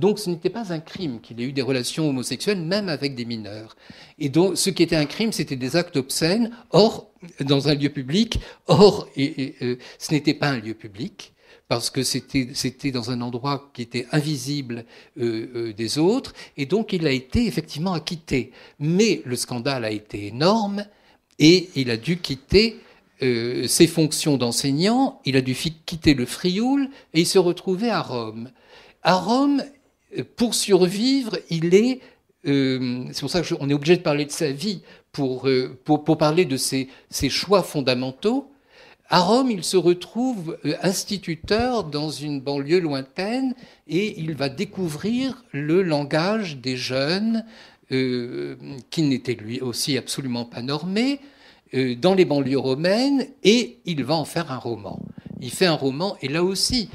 Donc ce n'était pas un crime qu'il ait eu des relations homosexuelles, même avec des mineurs. Et donc ce qui était un crime, c'était des actes obscènes, or, dans un lieu public, or, euh, ce n'était pas un lieu public parce que c'était dans un endroit qui était invisible euh, euh, des autres, et donc il a été effectivement acquitté. Mais le scandale a été énorme, et il a dû quitter ses fonctions d'enseignant, il a dû quitter le Frioul, et il se retrouvait à Rome. À Rome, pour survivre, il est... Euh, c'est pour ça qu'on est obligé de parler de sa vie pour, euh, parler de ses, choix fondamentaux. À Rome, il se retrouve euh, instituteur dans une banlieue lointaine et il va découvrir le langage des jeunes qui n'était lui aussi absolument pas normé dans les banlieues romaines et il va en faire un roman. Il fait un roman, et là aussi,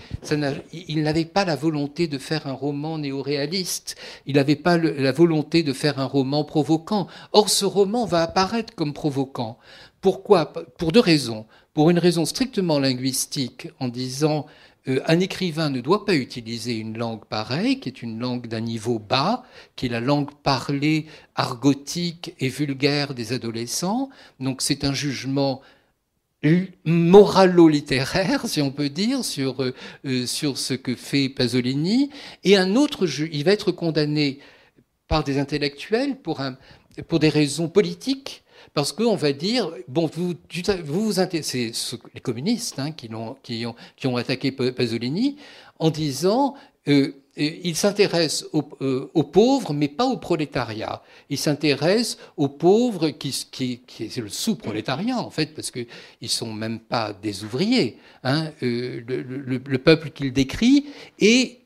il n'avait pas la volonté de faire un roman néo-réaliste. il n'avait pas la volonté de faire un roman provocant. Or, ce roman va apparaître comme provocant. Pourquoi Pour deux raisons. Pour une raison strictement linguistique, en disant euh, un écrivain ne doit pas utiliser une langue pareille, qui est une langue d'un niveau bas, qui est la langue parlée argotique et vulgaire des adolescents. Donc c'est un jugement moralo-littéraire, si on peut dire, sur, euh, euh, sur ce que fait Pasolini, et un autre, il va être condamné par des intellectuels pour, un, pour des raisons politiques, parce qu'on va dire, bon, vous vous, c'est les communistes hein, qui, ont, qui, ont, qui ont attaqué Pasolini en disant, euh, il s'intéresse euh, aux, pauvres, mais pas au prolétariat. Il s'intéresse aux pauvres qui, qui, qui le sous-prolétariat, en fait, parce qu'ils ne sont même pas des ouvriers. Hein, euh, le, peuple qu'il décrit. Et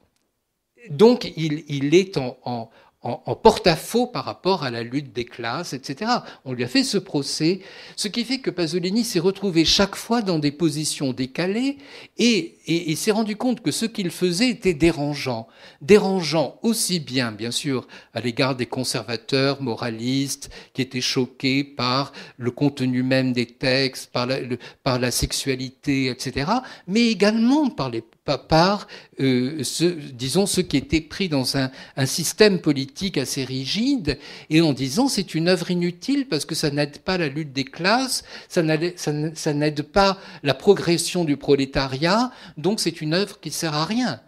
donc, il, il est en, en, porte-à-faux par rapport à la lutte des classes, etc. On lui a fait ce procès, ce qui fait que Pasolini s'est retrouvé chaque fois dans des positions décalées et, il s'est rendu compte que ce qu'il faisait était dérangeant. Dérangeant aussi bien, bien sûr, à l'égard des conservateurs moralistes qui étaient choqués par le contenu même des textes, par la sexualité, etc., mais également par les par, euh, ce, disons, ce qui était pris dans un, système politique assez rigide, et en disant c'est une œuvre inutile parce que ça n'aide pas la lutte des classes, ça n'aide pas la progression du prolétariat, donc c'est une œuvre qui ne sert à rien.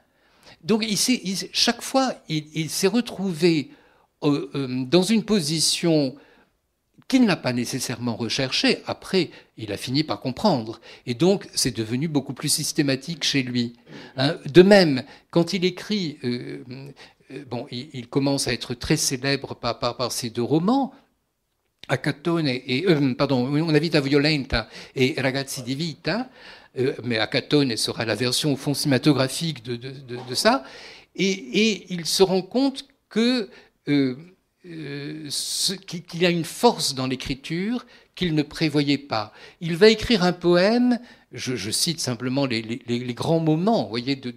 Donc il chaque fois, il, s'est retrouvé euh, euh, dans une position qu'il n'a pas nécessairement recherché. Après, il a fini par comprendre. Et donc, c'est devenu beaucoup plus systématique chez lui. Hein, de même, quand il écrit, euh, euh, bon, il, commence à être très célèbre par, par, ses deux romans, Acatone et, euh, pardon on vita violenta et Ragazzi di vita, mais Acatone sera la version au fond cinématographique de, de, ça. et, il se rend compte que euh, qu'il y a une force dans l'écriture qu'il ne prévoyait pas. Il va écrire un poème, je, cite simplement les, grands moments voyez, de,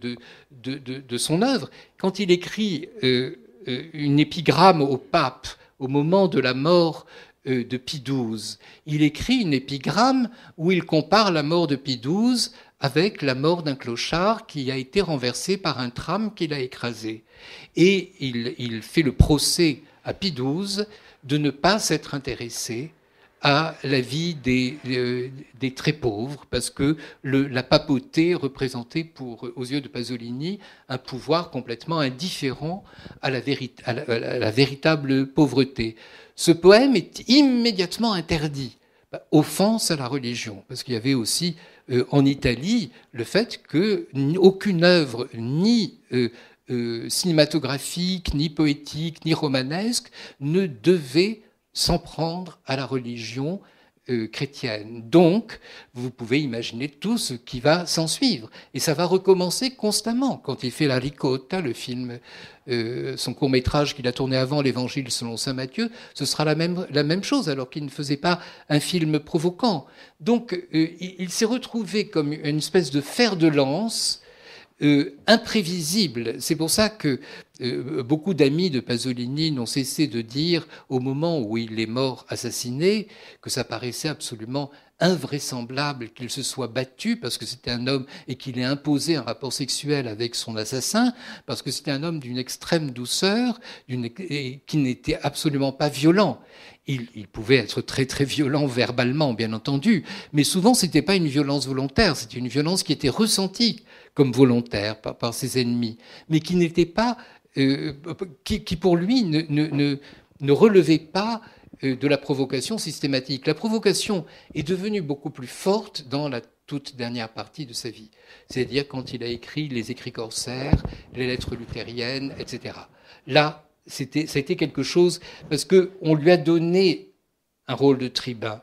de, son œuvre, quand il écrit euh, euh, une épigramme au pape au moment de la mort de Pie XII, il écrit une épigramme où il compare la mort de Pie XII avec la mort d'un clochard qui a été renversé par un tram qu'il a écrasé. Et il, il fait le procès à Pidouze de ne pas s'être intéressé à la vie des, euh, des très pauvres, parce que le, la papauté représentait pour, aux yeux de Pasolini un pouvoir complètement indifférent à la, vérité la, véritable pauvreté. Ce poème est immédiatement interdit, bah, offense à la religion, parce qu'il y avait aussi euh, en Italie le fait qu'aucune œuvre ni euh, euh, cinématographique, ni poétique, ni romanesque, ne devait s'en prendre à la religion euh, chrétienne. Donc, vous pouvez imaginer tout ce qui va s'en suivre. Et ça va recommencer constamment. Quand il fait La Ricotta, le film, euh, son court-métrage qu'il a tourné avant l'Évangile selon saint Matthieu, ce sera la même, chose, alors qu'il ne faisait pas un film provocant. Donc, il s'est retrouvé comme une espèce de fer de lance euh, imprévisible. C'est pour ça que euh, beaucoup d'amis de Pasolini n'ont cessé de dire, au moment où il est mort assassiné, que ça paraissait absolument invraisemblable qu'il se soit battu parce que c'était un homme et qu'il ait imposé un rapport sexuel avec son assassin, parce que c'était un homme d'une extrême douceur qui n'était absolument pas violent. Il, il, pouvait être très très violent verbalement, bien entendu, mais souvent c'était pas une violence volontaire, c'était une violence qui était ressentie comme volontaire par, ses ennemis, mais qui n'était pas, euh, qui, pour lui ne, ne, relevait pas euh, de la provocation systématique. La provocation est devenue beaucoup plus forte dans la toute dernière partie de sa vie, c'est-à-dire quand il a écrit les écrits corsaires, les lettres luthériennes, etc. Là, c'était, ça a été quelque chose parce que on lui a donné un rôle de tribun,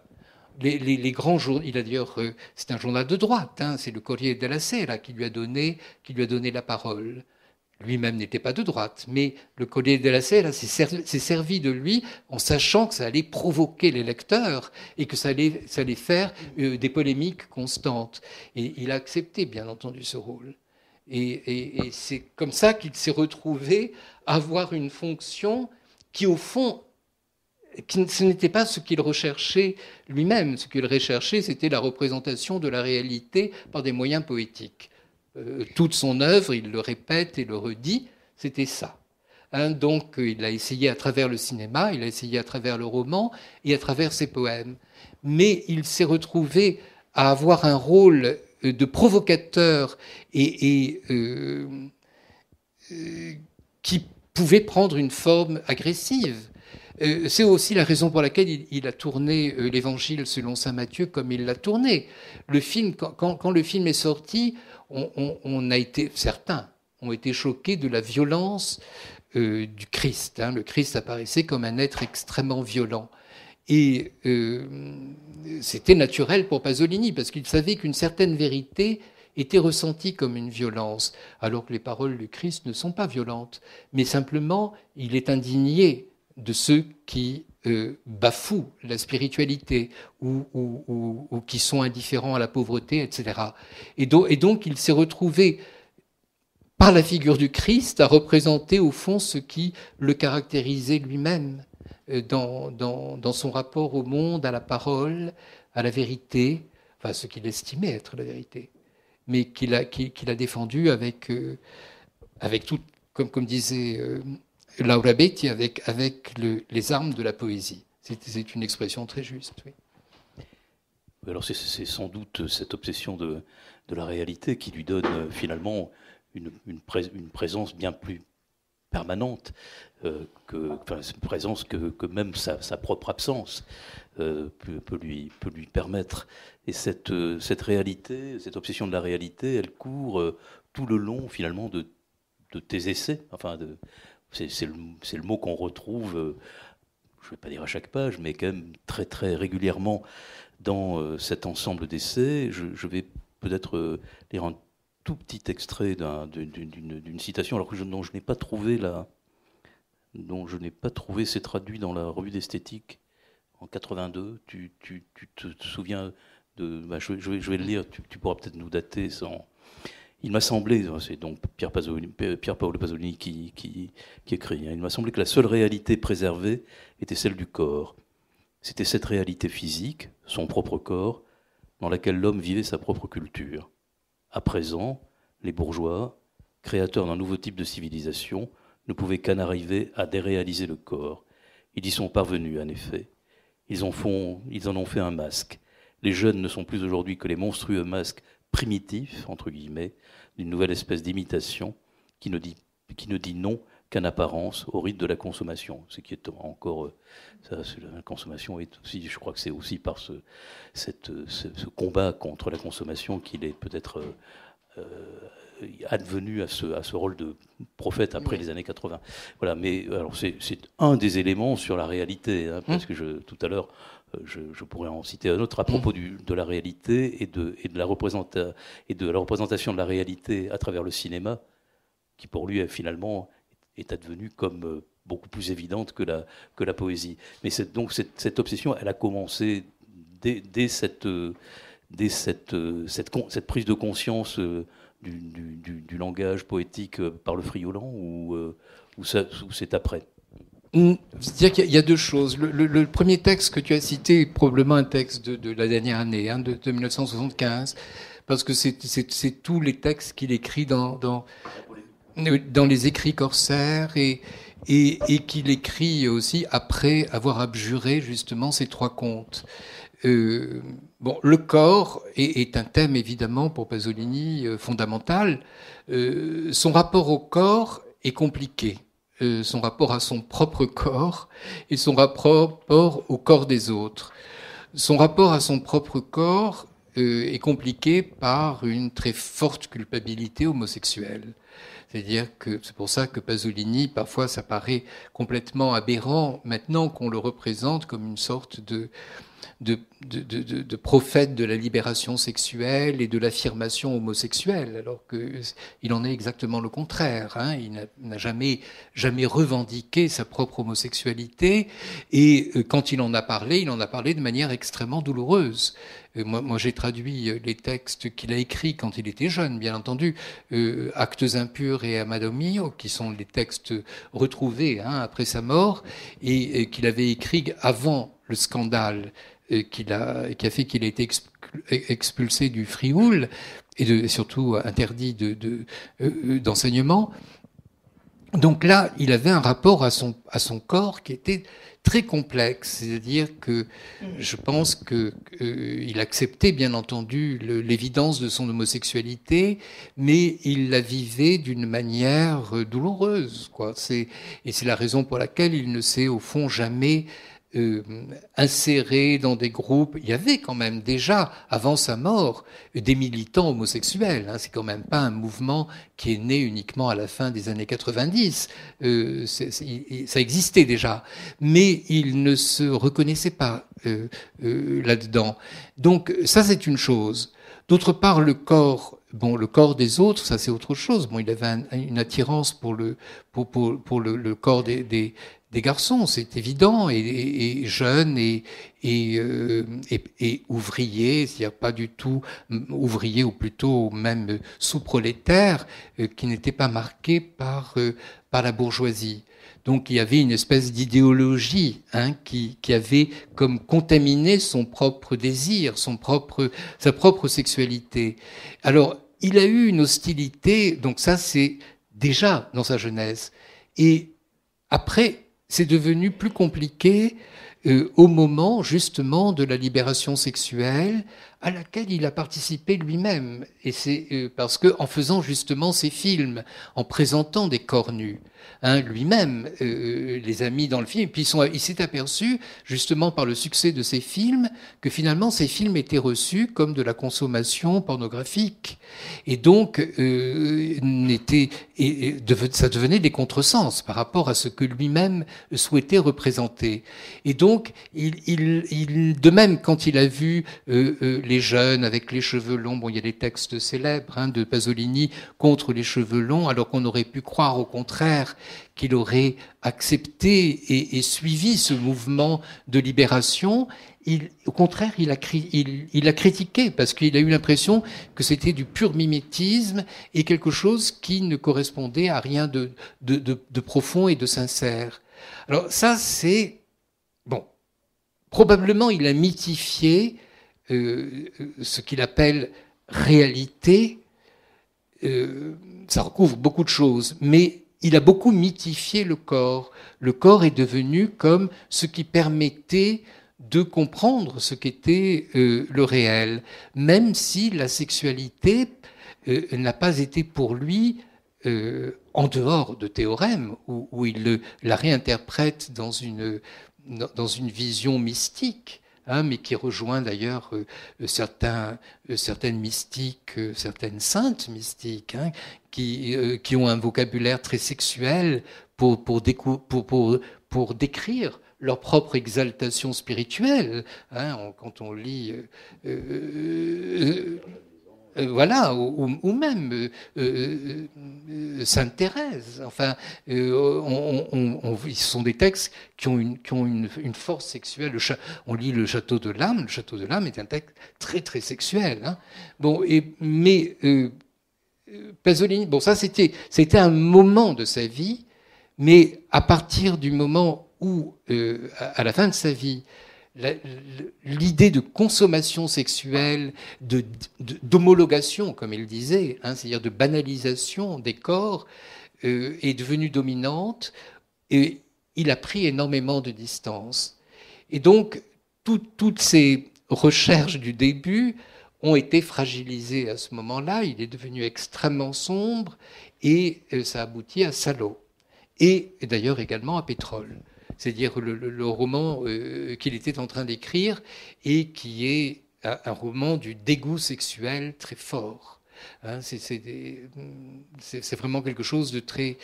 les, grands journaux, il a d'ailleurs, euh, c'est un journal de droite, hein, c'est le Corriere de Sera qui lui a donné, qui lui a donné la parole. Lui-même n'était pas de droite, mais le de la Sera s'est servi, de lui en sachant que ça allait provoquer les lecteurs et que ça allait, faire euh, des polémiques constantes. Et il a accepté, bien entendu, ce rôle. Et, et c'est comme ça qu'il s'est retrouvé à avoir une fonction qui, au fond, ce n'était pas ce qu'il recherchait lui-même. Ce qu'il recherchait, c'était la représentation de la réalité par des moyens poétiques. Euh, toute son œuvre, il le répète et le redit, c'était ça. Hein, donc il a essayé à travers le cinéma, il a essayé à travers le roman et à travers ses poèmes. Mais il s'est retrouvé à avoir un rôle euh, de provocateur et, euh, qui pouvait prendre une forme agressive. Euh, c'est aussi la raison pour laquelle il, a tourné euh, l'évangile selon saint Matthieu comme il l'a tourné. Le film, quand, le film est sorti, on, a été, certains ont été choqués de la violence euh, du Christ. Hein. Le Christ apparaissait comme un être extrêmement violent. Et c'était naturel pour Pasolini, parce qu'il savait qu'une certaine vérité était ressentie comme une violence, alors que les paroles du Christ ne sont pas violentes, mais simplement il est indigné de ceux qui euh, bafouent la spiritualité ou, qui sont indifférents à la pauvreté, etc. Et, donc il s'est retrouvé par la figure du Christ à représenter au fond ce qui le caractérisait lui-même euh, dans, son rapport au monde, à la parole, à la vérité, enfin ce qu'il estimait être la vérité, mais qu'il a, défendu avec, euh, avec tout, comme, disait... Laura Betti avec, avec le, les armes de la poésie. C'est une expression très juste. Oui. Alors c'est sans doute cette obsession de, de, la réalité qui lui donne euh, finalement une, une, une présence bien plus permanente, euh, que, une présence que, que même sa, propre absence euh, peut, lui, peut lui permettre. Et cette, cette réalité, cette obsession de la réalité, elle court tout le long finalement de, de tes essais, enfin de, c'est le, mot qu'on retrouve, euh, je ne vais pas dire à chaque page, mais quand même très très régulièrement dans euh, cet ensemble d'essais. Je, vais peut-être euh, lire un tout petit extrait d'une citation, alors que je, dont je n'ai pas trouvé la, dont je n'ai pas trouvé, c'est traduit dans la revue d'esthétique en 82. Tu, tu, te souviens de, bah, je, vais, le lire. tu pourras peut-être nous dater sans il m'a semblé, oh, c'est donc Pierre, Paolo Pasolini qui, écrit, hein, il m'a semblé que la seule réalité préservée était celle du corps. C'était cette réalité physique, son propre corps, dans laquelle l'homme vivait sa propre culture. À présent, les bourgeois, créateurs d'un nouveau type de civilisation, ne pouvaient qu'en arriver à déréaliser le corps. Ils y sont parvenus, en effet. Ils en, font, ils en ont fait un masque. Les jeunes ne sont plus aujourd'hui que les monstrueux masques primitif, entre guillemets, d'une nouvelle espèce d'imitation qui, ne dit, qui ne dit non qu'en apparence au rite de la consommation, ce qui est encore euh, ça, la consommation est aussi, je crois que c'est aussi par ce, cette, euh, ce, combat contre la consommation qu'il est peut-être euh, advenu à ce, à ce, rôle de prophète après les années 80. Voilà, mais alors c'est un des éléments sur la réalité, hein, hum. parce que je, tout à l'heure euh, je, pourrais en citer un autre à propos mm. de la réalité et de, et, de la et de, la représentation de la réalité à travers le cinéma, qui pour lui finalement est advenue comme euh, beaucoup plus évidente que la, que la poésie. Mais cette, donc cette, obsession, elle a commencé dès, cette, euh, cette, prise de conscience du, langage poétique par le friolant ou, ou, ou c'est après cest dire qu'il y a deux choses. Le, premier texte que tu as cité est probablement un texte de, la dernière année, hein, de, 1975, parce que c'est tous les textes qu'il écrit dans, dans, les écrits corsaires et, et, qu'il écrit aussi après avoir abjuré justement ces trois contes. Euh, bon, le corps est, un thème évidemment pour Pasolini euh, fondamental. Euh, son rapport au corps est compliqué. Euh, son rapport à son propre corps et son rapport au corps des autres. Son rapport à son propre corps euh, est compliqué par une très forte culpabilité homosexuelle cest dire que c'est pour ça que Pasolini, parfois, ça paraît complètement aberrant maintenant qu'on le représente comme une sorte de, de, de, prophète de la libération sexuelle et de l'affirmation homosexuelle, alors qu'il euh, en est exactement le contraire. Hein. Il n'a jamais, jamais revendiqué sa propre homosexualité, et euh, quand il en a parlé, il en a parlé de manière extrêmement douloureuse. Euh, moi, j'ai traduit les textes qu'il a écrits quand il était jeune, bien entendu, actes Actes Impur et Amadomio, qui sont les textes retrouvés hein, après sa mort, et, qu'il avait écrit avant le scandale euh, qu'il a, qui a fait qu'il a été expulsé du Frioul et, surtout interdit euh, euh, d'enseignement. Donc là, il avait un rapport à son corps qui était très complexe. C'est-à-dire que je pense qu'il euh, acceptait bien entendu l'évidence de son homosexualité, mais il la vivait d'une manière euh, douloureuse. Quoi. Et c'est la raison pour laquelle il ne s'est au fond jamais euh, insérés dans des groupes. Il y avait quand même déjà, avant sa mort, des militants homosexuels. Hein. C'est quand même pas un mouvement qui est né uniquement à la fin des années 90. Euh, ça existait déjà, mais il ne se reconnaissait pas euh, euh, là-dedans. Donc ça, c'est une chose. D'autre part, le corps Bon, le corps des autres, ça c'est autre chose. Bon, il avait une attirance pour le, pour, pour, pour le, corps des, des, des garçons, c'est évident, et, et, et, jeunes et, euh, ouvriers, il n'y a pas du tout mm, ouvriers ou plutôt même sous-prolétaires, euh, qui n'étaient pas marqués par, euh, par la bourgeoisie. Donc il y avait une espèce d'idéologie hein, qui, qui, avait comme contaminé son propre désir, son propre, sa propre sexualité. Alors il a eu une hostilité, donc ça c'est déjà dans sa jeunesse. Et après, c'est devenu plus compliqué euh, au moment justement de la libération sexuelle à laquelle il a participé lui-même. Et c'est euh, parce que faisant justement ces films, en présentant des corps nus, Hein, lui-même euh, euh, les a mis dans le film. Et puis sont, il s'est aperçu, justement par le succès de ses films, que finalement ces films étaient reçus comme de la consommation pornographique. Et donc, euh, et, ça devenait des contresens par rapport à ce que lui-même souhaitait représenter. Et donc, de même, quand il a vu les jeunes avec les cheveux longs, bon, il y a des textes célèbres hein, de Pasolini contre les cheveux longs, alors qu'on aurait pu croire au contraire qu'il aurait accepté et, suivi ce mouvement de libération. Il, au contraire, il a, critiqué parce qu'il a eu l'impression que c'était du pur mimétisme et quelque chose qui ne correspondait à rien de, profond et de sincère. Alors ça, c'est... Bon, probablement il a mythifié euh, euh, ce qu'il appelle réalité. Euh, ça recouvre beaucoup de choses, mais il a beaucoup mythifié le corps. Le corps est devenu comme ce qui permettait de comprendre ce qu'était euh, le réel, même si la sexualité euh, n'a pas été pour lui euh, en dehors de théorème, où, il la réinterprète dans une vision mystique. Hein, mais qui rejoint d'ailleurs euh, euh, certains, euh, certaines mystiques, certaines saintes mystiques, hein, qui, qui ont un vocabulaire très sexuel pour, pour, pour, pour, décrire leur propre exaltation spirituelle. Hein, quand on lit euh, voilà, ou, même euh, euh, Sainte Thérèse. Enfin, on, ce sont des textes qui ont une, force sexuelle. on lit le Château de l'âme. Le Château de l'âme est un texte très très sexuel. Hein. Bon, mais Pasolini, bon, ça c'était un moment de sa vie, mais à partir du moment où, à la fin de sa vie, l'idée de consommation sexuelle, d'homologation, comme il disait, hein, c'est-à-dire de banalisation des corps, euh, est devenue dominante et il a pris énormément de distance. Et donc, toutes ces recherches du début ont été fragilisées à ce moment-là. Il est devenu extrêmement sombre et euh, ça aboutit à Salo. et d'ailleurs également à pétrole c'est-à-dire le, roman euh, qu'il était en train d'écrire et qui est un, roman du dégoût sexuel très fort. Hein. c'est vraiment quelque chose de très,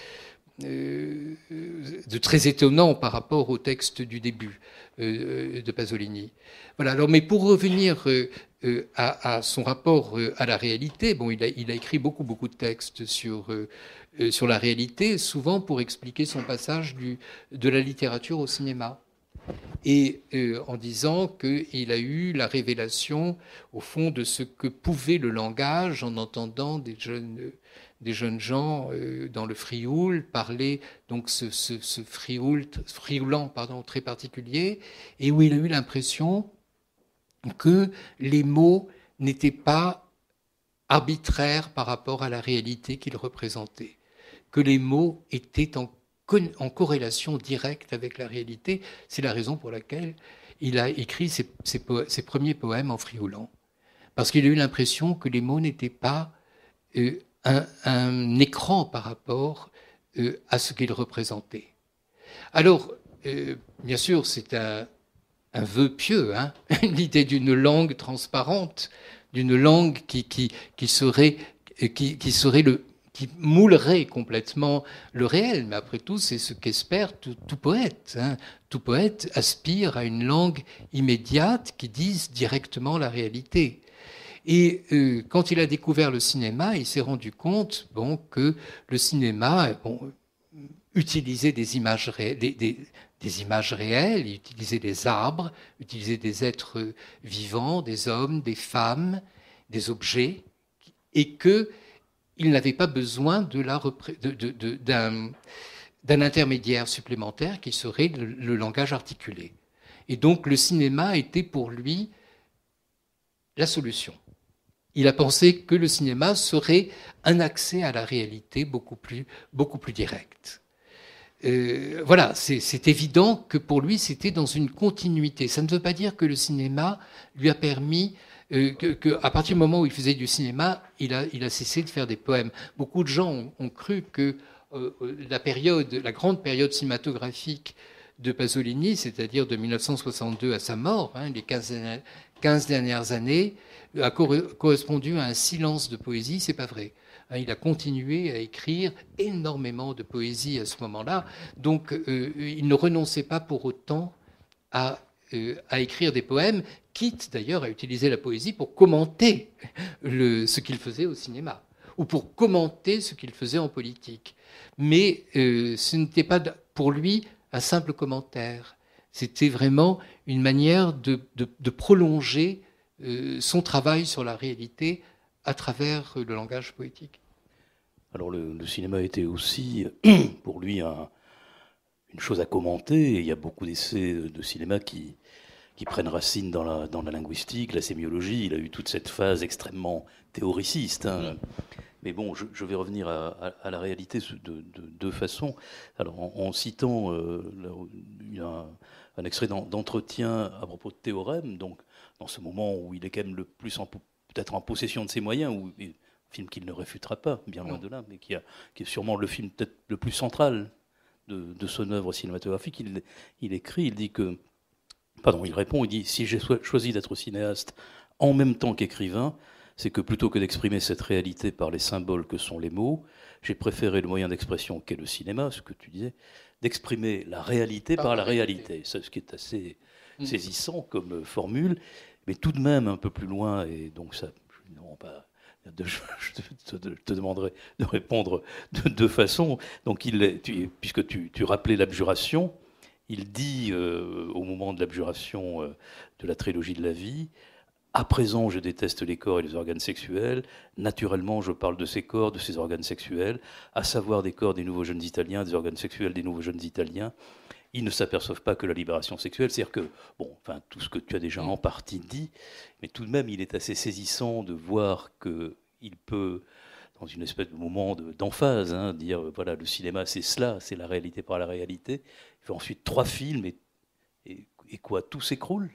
euh, de très étonnant par rapport au texte du début euh, de Pasolini. Voilà. Alors, mais pour revenir à, son rapport à la réalité, bon, il a, il a écrit beaucoup beaucoup de textes sur euh, sur la réalité, souvent pour expliquer son passage de la littérature au cinéma. Et euh, en disant qu'il a eu la révélation, au fond, de ce que pouvait le langage en entendant des jeunes, des jeunes gens euh, dans le Frioul parler, donc ce, ce, frioul, frioulant pardon, très particulier, et où il a eu l'impression que les mots n'étaient pas arbitraires par rapport à la réalité qu'ils représentaient que les mots étaient en, corrélation directe avec la réalité. C'est la raison pour laquelle il a écrit ses, premiers poèmes en friolant. Parce qu'il a eu l'impression que les mots n'étaient pas euh, un, écran par rapport euh, à ce qu'ils représentaient. Alors, euh, bien sûr, c'est un, vœu pieux, hein l'idée d'une langue transparente, d'une langue qui, serait, qui serait le, qui moulerait complètement le réel. Mais après tout, c'est ce qu'espère tout, poète. Hein. Tout poète aspire à une langue immédiate qui dise directement la réalité. Et euh, quand il a découvert le cinéma, il s'est rendu compte bon, que le cinéma bon, utilisait des images, réelles, des, il utilisait des arbres, utilisait des êtres vivants, des hommes, des femmes, des objets, et que il n'avait pas besoin de d'un intermédiaire supplémentaire qui serait le, langage articulé. Et donc le cinéma était pour lui la solution. Il a pensé que le cinéma serait un accès à la réalité beaucoup plus, beaucoup plus direct. Euh, voilà, c'est évident que pour lui, c'était dans une continuité. Ça ne veut pas dire que le cinéma lui a permis euh, Qu'à à partir du moment où il faisait du cinéma, il a, il a cessé de faire des poèmes. Beaucoup de gens ont, cru que euh, euh, la période, la grande période cinématographique de Pasolini, c'est-à-dire de 1962 à sa mort, hein, les 15 dernières, années, a correspondu à un silence de poésie. C'est pas vrai. Hein, il a continué à écrire énormément de poésie à ce moment-là. Donc, il ne renonçait pas pour autant à euh, à écrire des poèmes, quitte d'ailleurs à utiliser la poésie pour commenter le, ce qu'il faisait au cinéma ou pour commenter ce qu'il faisait en politique. Mais euh, ce n'était pas pour lui un simple commentaire, c'était vraiment une manière de, prolonger euh, son travail sur la réalité à travers le langage poétique. Alors le, le cinéma était aussi pour lui un, une chose à commenter. il y a beaucoup d'essais de cinéma qui, prennent racine dans la, linguistique, la sémiologie. Il a eu toute cette phase extrêmement théoriciste. Hein. Mm-hmm. Mais bon, je, vais revenir à, la réalité de deux façons. Alors, en, citant euh, un, extrait d'entretien à propos de théorème, donc dans ce moment où il est quand même le plus peut-être en possession de ses moyens, ou film qu'il ne réfutera pas, bien loin de là, mais qui, qui est sûrement le film peut-être le plus central de, son œuvre cinématographique, il, écrit, il dit que, pardon, il répond, il dit, si j'ai choisi d'être cinéaste en même temps qu'écrivain, c'est que plutôt que d'exprimer cette réalité par les symboles que sont les mots, j'ai préféré le moyen d'expression qu'est le cinéma, ce que tu disais, d'exprimer la réalité par, la réalité, c'est ce qui est assez mm. saisissant comme formule, mais tout de même un peu plus loin, et donc ça, pas je, te, demanderai de répondre de deux façons. Donc, puisque tu, rappelais l'abjuration, il dit euh, au moment de l'abjuration euh, de la trilogie de la vie, à présent, je déteste les corps et les organes sexuels. Naturellement, je parle de ces corps, de ces organes sexuels, à savoir des corps des nouveaux jeunes Italiens, des organes sexuels des nouveaux jeunes Italiens. Ils ne s'aperçoivent pas que la libération sexuelle, c'est-à-dire que, bon, enfin, tout ce que tu as déjà en partie dit, mais tout de même, il est assez saisissant de voir qu'il peut, dans une espèce de moment d'emphase, hein, dire, euh, voilà, le cinéma, c'est cela, c'est la réalité par la réalité. fait ensuite trois films et quoi, tout s'écroule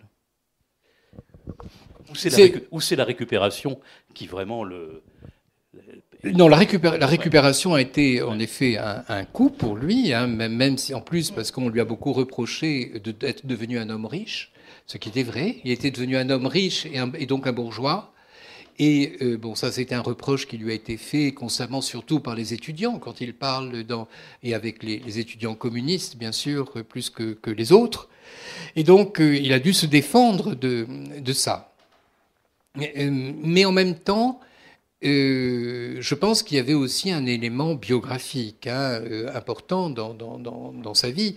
ou c'est la, récupération qui vraiment le. Non, la, la récupération a été en effet un, coup pour lui, hein, même si en plus, parce qu'on lui a beaucoup reproché d'être devenu un homme riche, ce qui était vrai. Il était devenu un homme riche et donc un bourgeois et euh, bon, ça c'est un reproche qui lui a été fait constamment, surtout par les étudiants, quand il parle et avec les, étudiants communistes, bien sûr, plus que, les autres. Et donc, euh, il a dû se défendre de, ça. Euh, mais, en même temps, je pense qu'il y avait aussi un élément biographique hein, important dans, sa vie.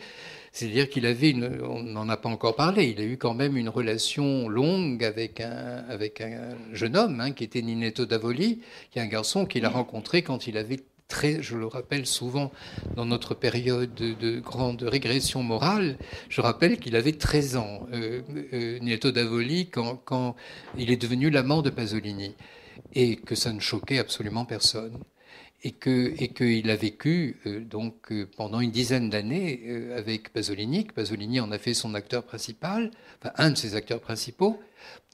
C'est-à-dire qu'il avait on n'en a pas encore parlé, il a eu quand même une relation longue avec un, jeune homme hein, qui était Ninetto Davoli, qui est un garçon qu'il a rencontré quand il avait très, je le rappelle souvent, dans notre période de, grande régression morale, je rappelle qu'il avait 13 ans, euh, euh, Ninetto d'Avoli, quand il est devenu l'amant de Pasolini, et que ça ne choquait absolument personne et qu'il a vécu euh, donc euh, pendant une dizaine d'années euh, avec Pasolini. Pasolini en a fait son acteur principal, un de ses acteurs principaux.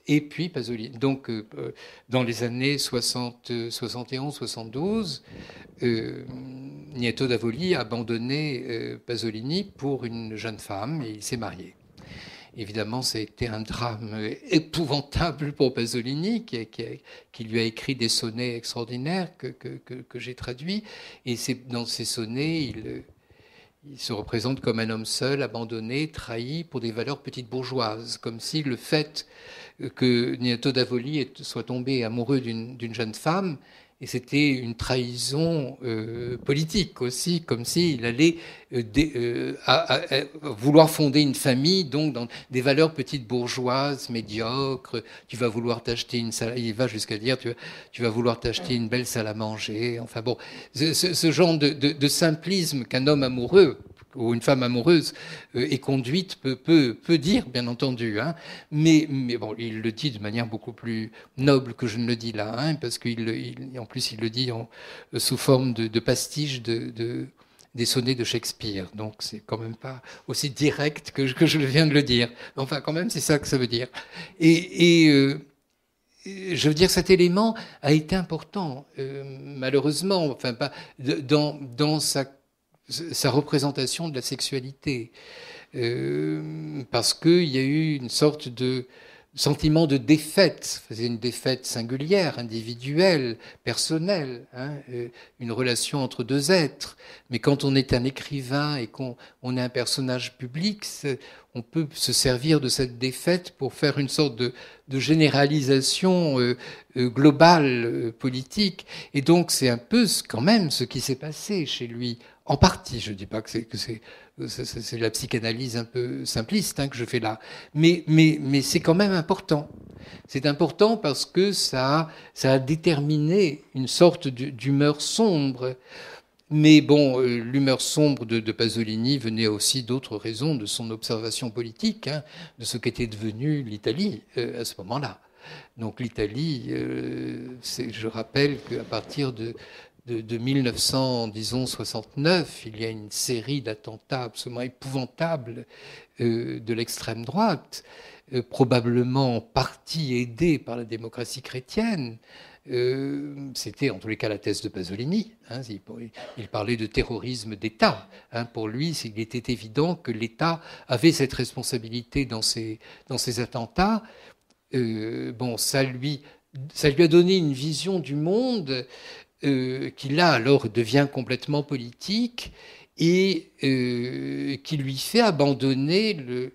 Et puis Pasolini, donc dans les années 60, 71, 72, Nieto d'Avoli a abandonné Pasolini pour une jeune femme et il s'est marié. Évidemment, ça a été un drame épouvantable pour Pasolini, qui, lui a écrit des sonnets extraordinaires que, j'ai traduits. Et dans ces sonnets, il, il se représente comme un homme seul, abandonné, trahi pour des valeurs petites bourgeoises, comme si le fait que Niato d'Avoli soit tombé amoureux d'une jeune femme et c'était une trahison euh, politique aussi, comme s'il allait euh, euh, vouloir fonder une famille, donc dans des valeurs petites bourgeoises, médiocres. Tu vas vouloir t'acheter une salle, il va jusqu'à dire tu, vas vouloir t'acheter une belle salle à manger. Enfin bon, ce, genre de simplisme qu'un homme amoureux ou une femme amoureuse euh, est conduite peut, peut, peut dire, bien entendu. Hein, mais, mais bon, il le dit de manière beaucoup plus noble que je ne le dis là, hein, parce en plus, il le dit en, sous forme de, de pastiche de, de, des sonnets de Shakespeare. Donc, c'est quand même pas aussi direct que, que je viens de le dire. Enfin, quand même, c'est ça que ça veut dire. Et. et euh, je veux dire, cet élément a été important, euh, malheureusement, enfin, pas, dans, dans sa sa représentation de la sexualité. Euh, parce qu'il y a eu une sorte de sentiment de défaite, c'est une défaite singulière, individuelle, personnelle, hein, euh, une relation entre deux êtres. Mais quand on est un écrivain et qu'on est un personnage public, on peut se servir de cette défaite pour faire une sorte de, de généralisation euh, euh, globale politique. Et donc c'est un peu quand même ce qui s'est passé chez lui en partie, je ne dis pas que c'est que c'est c'est la psychanalyse un peu simpliste hein, que je fais là, mais, mais, mais c'est quand même important. C'est important parce que ça, ça a déterminé une sorte d'humeur sombre. Mais bon, euh, l'humeur sombre de, Pasolini venait aussi d'autres raisons, de son observation politique, hein, de ce qu'était devenue l'Italie euh, à ce moment-là. Donc l'Italie, euh, je rappelle qu'à partir de, de, 1969, il y a une série d'attentats absolument épouvantables euh, de l'extrême droite, euh, probablement en partie aidés par la démocratie chrétienne. Euh, c'était en tous les cas la thèse de Pasolini. Hein, il, parlait de terrorisme d'État. Hein, pour lui, il était évident que l'État avait cette responsabilité dans ces, dans ces attentats. bon, ça lui, ça lui a donné une vision du monde euh, qui là alors devient complètement politique et euh, qui lui fait abandonner le,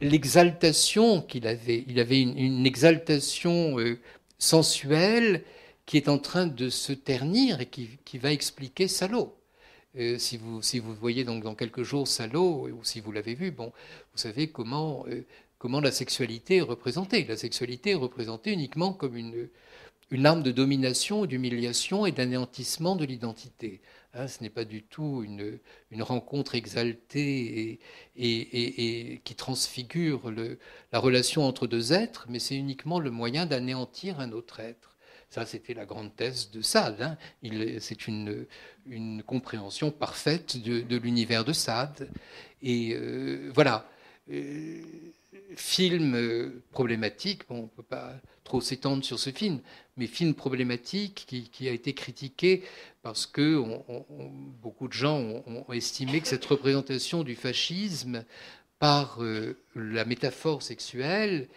l'exaltation qu'il avait. Il avait une, exaltation euh, sensuelle qui est en train de se ternir et qui, qui va expliquer Salo. Euh, si, vous, si vous voyez donc dans quelques jours Salo, ou si vous l'avez vu, bon, vous savez comment, comment la sexualité est représentée. La sexualité est représentée uniquement comme une, une arme de domination, d'humiliation et d'anéantissement de l'identité. Hein, ce n'est pas du tout une, une rencontre exaltée et, qui transfigure le, la relation entre deux êtres, mais c'est uniquement le moyen d'anéantir un autre être. Ça, c'était la grande thèse de Sade. Hein. c'est une, une, compréhension parfaite de, l'univers de Sade. Et euh, voilà. Euh, film euh, problématique, on ne peut pas trop s'étendre sur ce film, mais film problématique qui, a été critiqué parce que beaucoup de gens ont, estimé que cette représentation du fascisme par euh, la métaphore sexuelle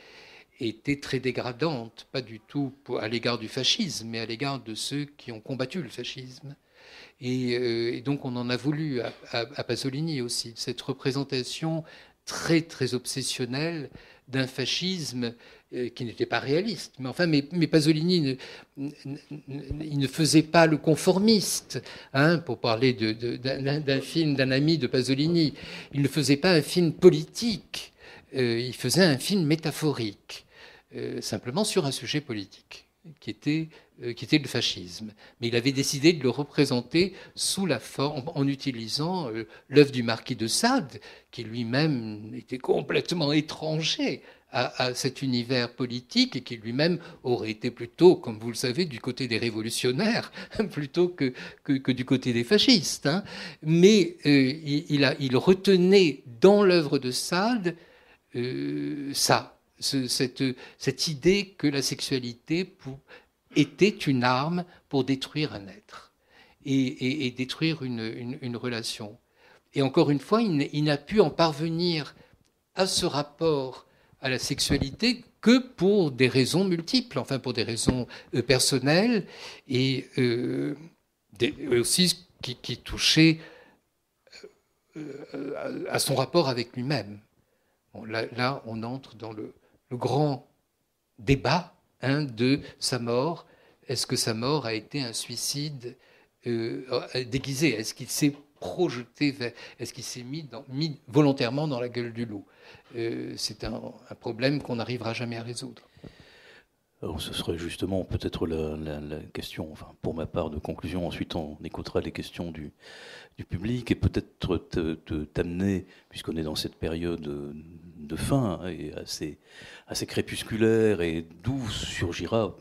était très dégradante, pas du tout à l'égard du fascisme, mais à l'égard de ceux qui ont combattu le fascisme. Et, euh, donc on en a voulu à, à Pasolini aussi, cette représentation très très obsessionnelle d'un fascisme euh, qui n'était pas réaliste. Mais enfin, mais, Pasolini, il ne faisait pas le conformiste, hein, pour parler d'un film d'un ami de Pasolini. Il ne faisait pas un film politique, euh, il faisait un film métaphorique, euh, simplement sur un sujet politique, qui était, qui était le fascisme. Mais il avait décidé de le représenter sous la forme, en utilisant l'œuvre du marquis de Sade, qui lui-même était complètement étranger à, cet univers politique et qui lui-même aurait été plutôt, comme vous le savez, du côté des révolutionnaires plutôt que, que, du côté des fascistes. Hein. Mais euh, il, a, il, retenait dans l'œuvre de Sade euh, ça, cette, cette idée que la sexualité était une arme pour détruire un être et, et, détruire une, une, relation. Et encore une fois, il n'a pu en parvenir à ce rapport à la sexualité que pour des raisons multiples, enfin pour des raisons euh, personnelles euh, et aussi qui, qui touchaient euh, à, son rapport avec lui-même. là, on entre dans le, grand débat hein, de sa mort. Est-ce que sa mort a été un suicide déguisé Est-ce qu'il s'est projeté vers, est-ce qu'il s'est mis, volontairement dans la gueule du loup euh, C'est un, problème qu'on n'arrivera jamais à résoudre. ce serait justement peut-être la, question, enfin, pour ma part, de conclusion. Ensuite, on écoutera les questions du, public et peut-être t'amener, puisqu'on est dans cette période de fin hein, et assez, assez crépusculaire, et d'où surgira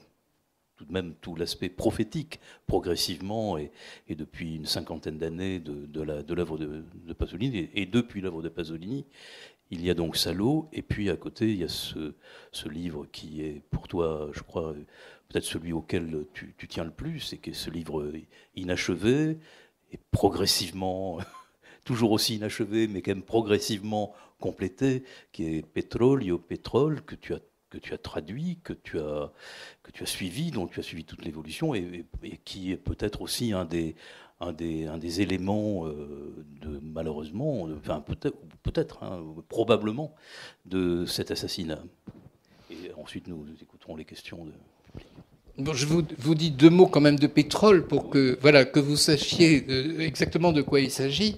même tout l'aspect prophétique progressivement et, depuis une cinquantaine d'années de, de l'œuvre de, de, Pasolini et, depuis l'œuvre de Pasolini. Il y a donc Salo, et puis à côté, il y a ce, livre qui est pour toi, je crois, peut-être celui auquel tu, tiens le plus, et qui est ce livre inachevé, et progressivement, toujours aussi inachevé, mais quand même progressivement complété, qui est Petrolio, Pétrole, que tu as que tu as traduit, que tu as, que tu as suivi, dont tu as suivi toute l'évolution, et, qui est peut-être aussi un des, un des, éléments, euh, de, malheureusement, peut-être, hein, probablement, de cet assassinat. Et ensuite, nous, écouterons les questions de... Bon, je vous, vous, dis deux mots quand même de pétrole pour que, voilà, que vous sachiez euh, exactement de quoi il s'agit.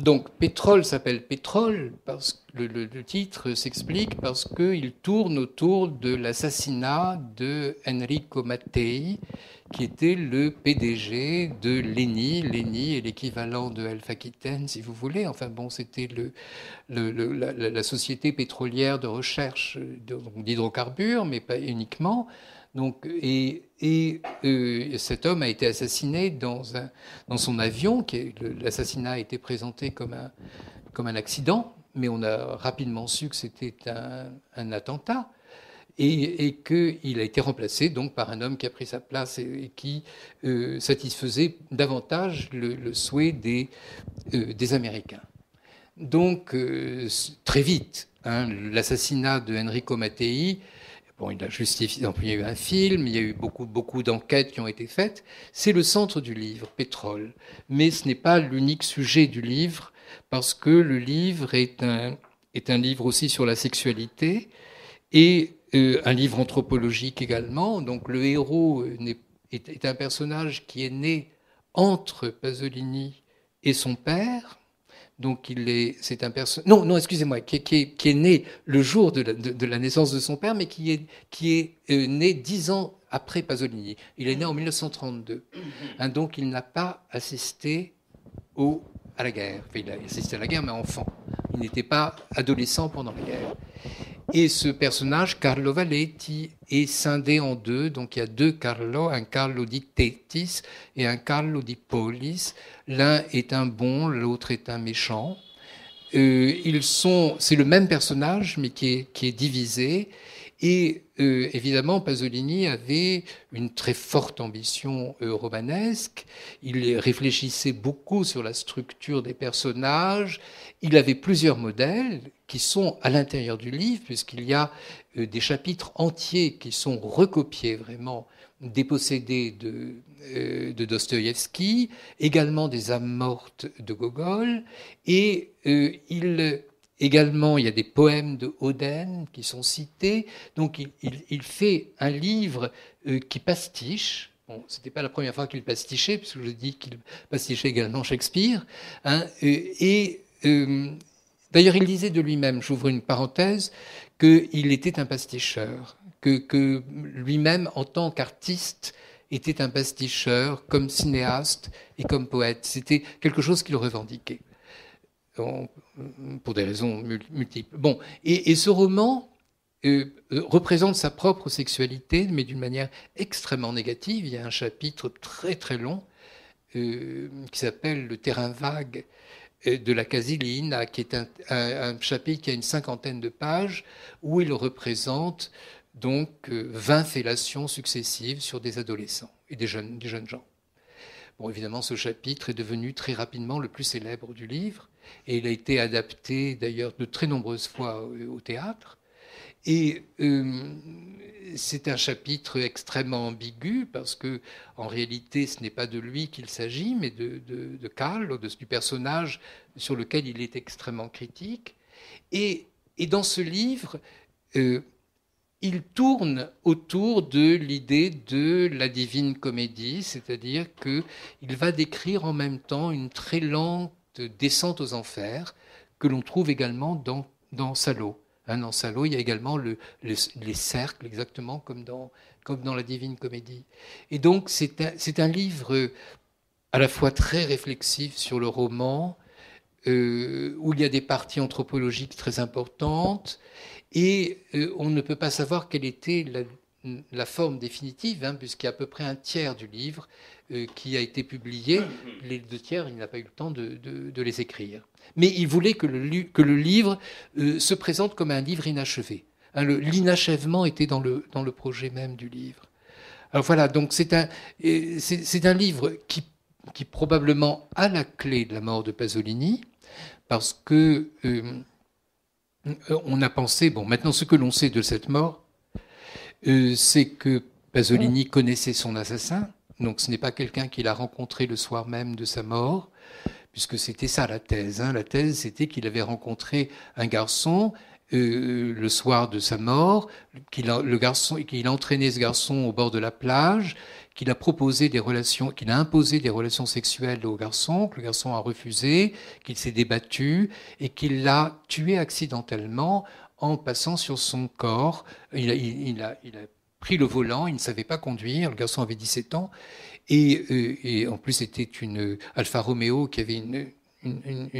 Donc pétrole s'appelle pétrole parce que le, titre s'explique parce qu'il tourne autour de l'assassinat de Enrico Mattei, qui était le PDG de l'ENI. Léni est l'équivalent de Alpha Aquitaine, si vous voulez. Enfin bon, c'était la, société pétrolière de recherche euh, d'hydrocarbures, mais pas uniquement. Donc, et, euh, cet homme a été assassiné dans, son avion. L'assassinat a été présenté comme un, accident, mais on a rapidement su que c'était un, attentat et, qu'il a été remplacé donc par un homme qui a pris sa place et, qui euh, satisfaisait davantage le, souhait euh, des, Américains. Donc, très vite, hein, l'assassinat de Enrico Mattei il y a eu un film, il y a eu beaucoup, beaucoup d'enquêtes qui ont été faites. C'est le centre du livre, pétrole. Mais ce n'est pas l'unique sujet du livre, parce que le livre est un, est un livre aussi sur la sexualité et euh, un livre anthropologique également. Donc, le héros euh, est un personnage qui est né entre Pasolini et son père donc il est, c'est un personnage, non, non, excusez-moi, qui, est né le jour de la, naissance de son père, mais qui est, qui est euh, né dix ans après Pasolini. Il est né en 1932, hein, donc il n'a pas assisté au, à la guerre. il a assisté à la guerre, mais enfant n'était pas adolescent pendant la guerre. Et ce personnage, Carlo Valetti, est scindé en deux. Donc il y a deux Carlo, un Carlo di Tettis et un Carlo di Polis. L'un est un bon, l'autre est un méchant. Euh, ils sont, c'est le même personnage, mais qui est, qui est divisé. Et euh, évidemment, Pasolini avait une très forte ambition euh, romanesque. Il réfléchissait beaucoup sur la structure des personnages. Il avait plusieurs modèles qui sont à l'intérieur du livre, puisqu'il y a euh, des chapitres entiers qui sont recopiés vraiment dépossédés de, de Dostoïevski, également des âmes mortes de Gogol, et il Également, il y a des poèmes de Oden qui sont cités. Donc, il, fait un livre euh, qui pastiche. Bon, ce n'était pas la première fois qu'il pastichait, puisque je dis qu'il pastichait également Shakespeare. Hein, euh, et euh, d'ailleurs, il disait de lui-même, j'ouvre une parenthèse, qu'il était un pasticheur, que, que lui-même, en tant qu'artiste, était un pasticheur, comme cinéaste et comme poète. C'était quelque chose qu'il revendiquait pour des raisons multiples. Bon, et, ce roman euh, euh, représente sa propre sexualité, mais d'une manière extrêmement négative. Il y a un chapitre très très long euh, qui s'appelle Le terrain vague de la Casilina, qui est un, chapitre qui a une cinquantaine de pages, où il représente donc 20 fellations successives sur des adolescents et des jeunes, des jeunes gens. Bon, évidemment, ce chapitre est devenu très rapidement le plus célèbre du livre, et il a été adapté d'ailleurs de très nombreuses fois au théâtre. Et euh, c'est un chapitre extrêmement ambigu parce que, en réalité, ce n'est pas de lui qu'il s'agit, mais de, de, de Karl, de, du personnage sur lequel il est extrêmement critique. Et, et dans ce livre, euh, il tourne autour de l'idée de la divine comédie, c'est-à-dire qu'il va décrire en même temps une très lente descente aux enfers que l'on trouve également dans, dans Salo. Hein, dans Salo, il y a également le, les cercles, exactement comme dans, comme dans la Divine Comédie. Et donc, c'est un, un, livre euh, à la fois très réflexif sur le roman, euh, où il y a des parties anthropologiques très importantes, et euh, on ne peut pas savoir quelle était la, la forme définitive, hein, puisqu'il y a à peu près un tiers du livre euh, qui a été publié. Les deux tiers, il n'a pas eu le temps de, les écrire. Mais il voulait que le, livre euh, se présente comme un livre inachevé. Hein, l'inachèvement était dans le, projet même du livre. Alors voilà, donc c'est un, euh, livre qui, probablement a la clé de la mort de Pasolini, parce que on a pensé, bon, maintenant ce que l'on sait de cette mort, euh, c'est que Pasolini connaissait son assassin, donc ce n'est pas quelqu'un qu'il a rencontré le soir même de sa mort, puisque c'était ça la thèse. Hein. La thèse, c'était qu'il avait rencontré un garçon euh, le soir de sa mort, qu'il a, qu'il a entraîné ce garçon au bord de la plage, qu'il a proposé des relations, qu'il a imposé des relations sexuelles au garçon, que le garçon a refusé, qu'il s'est débattu et qu'il l'a tué accidentellement en passant sur son corps. Il a, pris le volant, il ne savait pas conduire, le garçon avait 17 ans, euh, et, en plus c'était une Alfa Romeo qui avait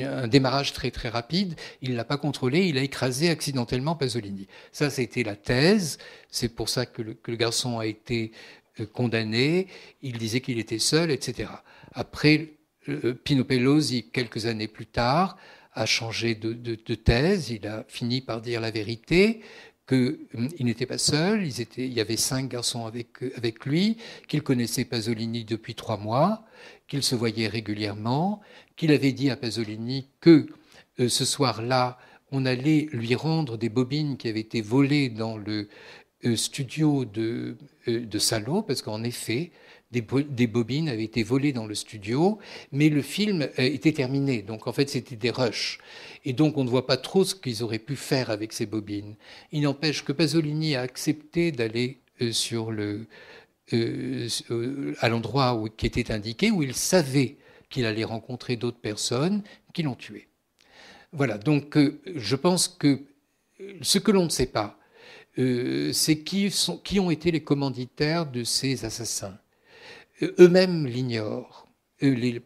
un démarrage très très rapide, il ne l'a pas contrôlé, il a écrasé accidentellement Pasolini. Ça, c'était la thèse, c'est pour ça que le, garçon a été euh, condamné, il disait qu'il était seul, etc. Après, euh, Pinopelosi, quelques années plus tard, a changé de, thèse, il a fini par dire la vérité, qu'il hum, n'était pas seul, il y avait cinq garçons avec, lui, qu'il connaissait Pasolini depuis trois mois, qu'il se voyait régulièrement, qu'il avait dit à Pasolini que euh, ce soir-là, on allait lui rendre des bobines qui avaient été volées dans le euh, studio de, euh, de Salo, parce qu'en effet, des, bobines avaient été volées dans le studio, mais le film euh, était terminé. Donc en fait, c'était des rushs. Et donc on ne voit pas trop ce qu'ils auraient pu faire avec ces bobines. Il n'empêche que Pasolini a accepté d'aller euh, sur le, euh, à l'endroit qui était indiqué, où il savait qu'il allait rencontrer d'autres personnes qui l'ont tué. Voilà, donc je pense que ce que l'on ne sait pas, c'est qui, qui ont été les commanditaires de ces assassins eux-mêmes l'ignorent.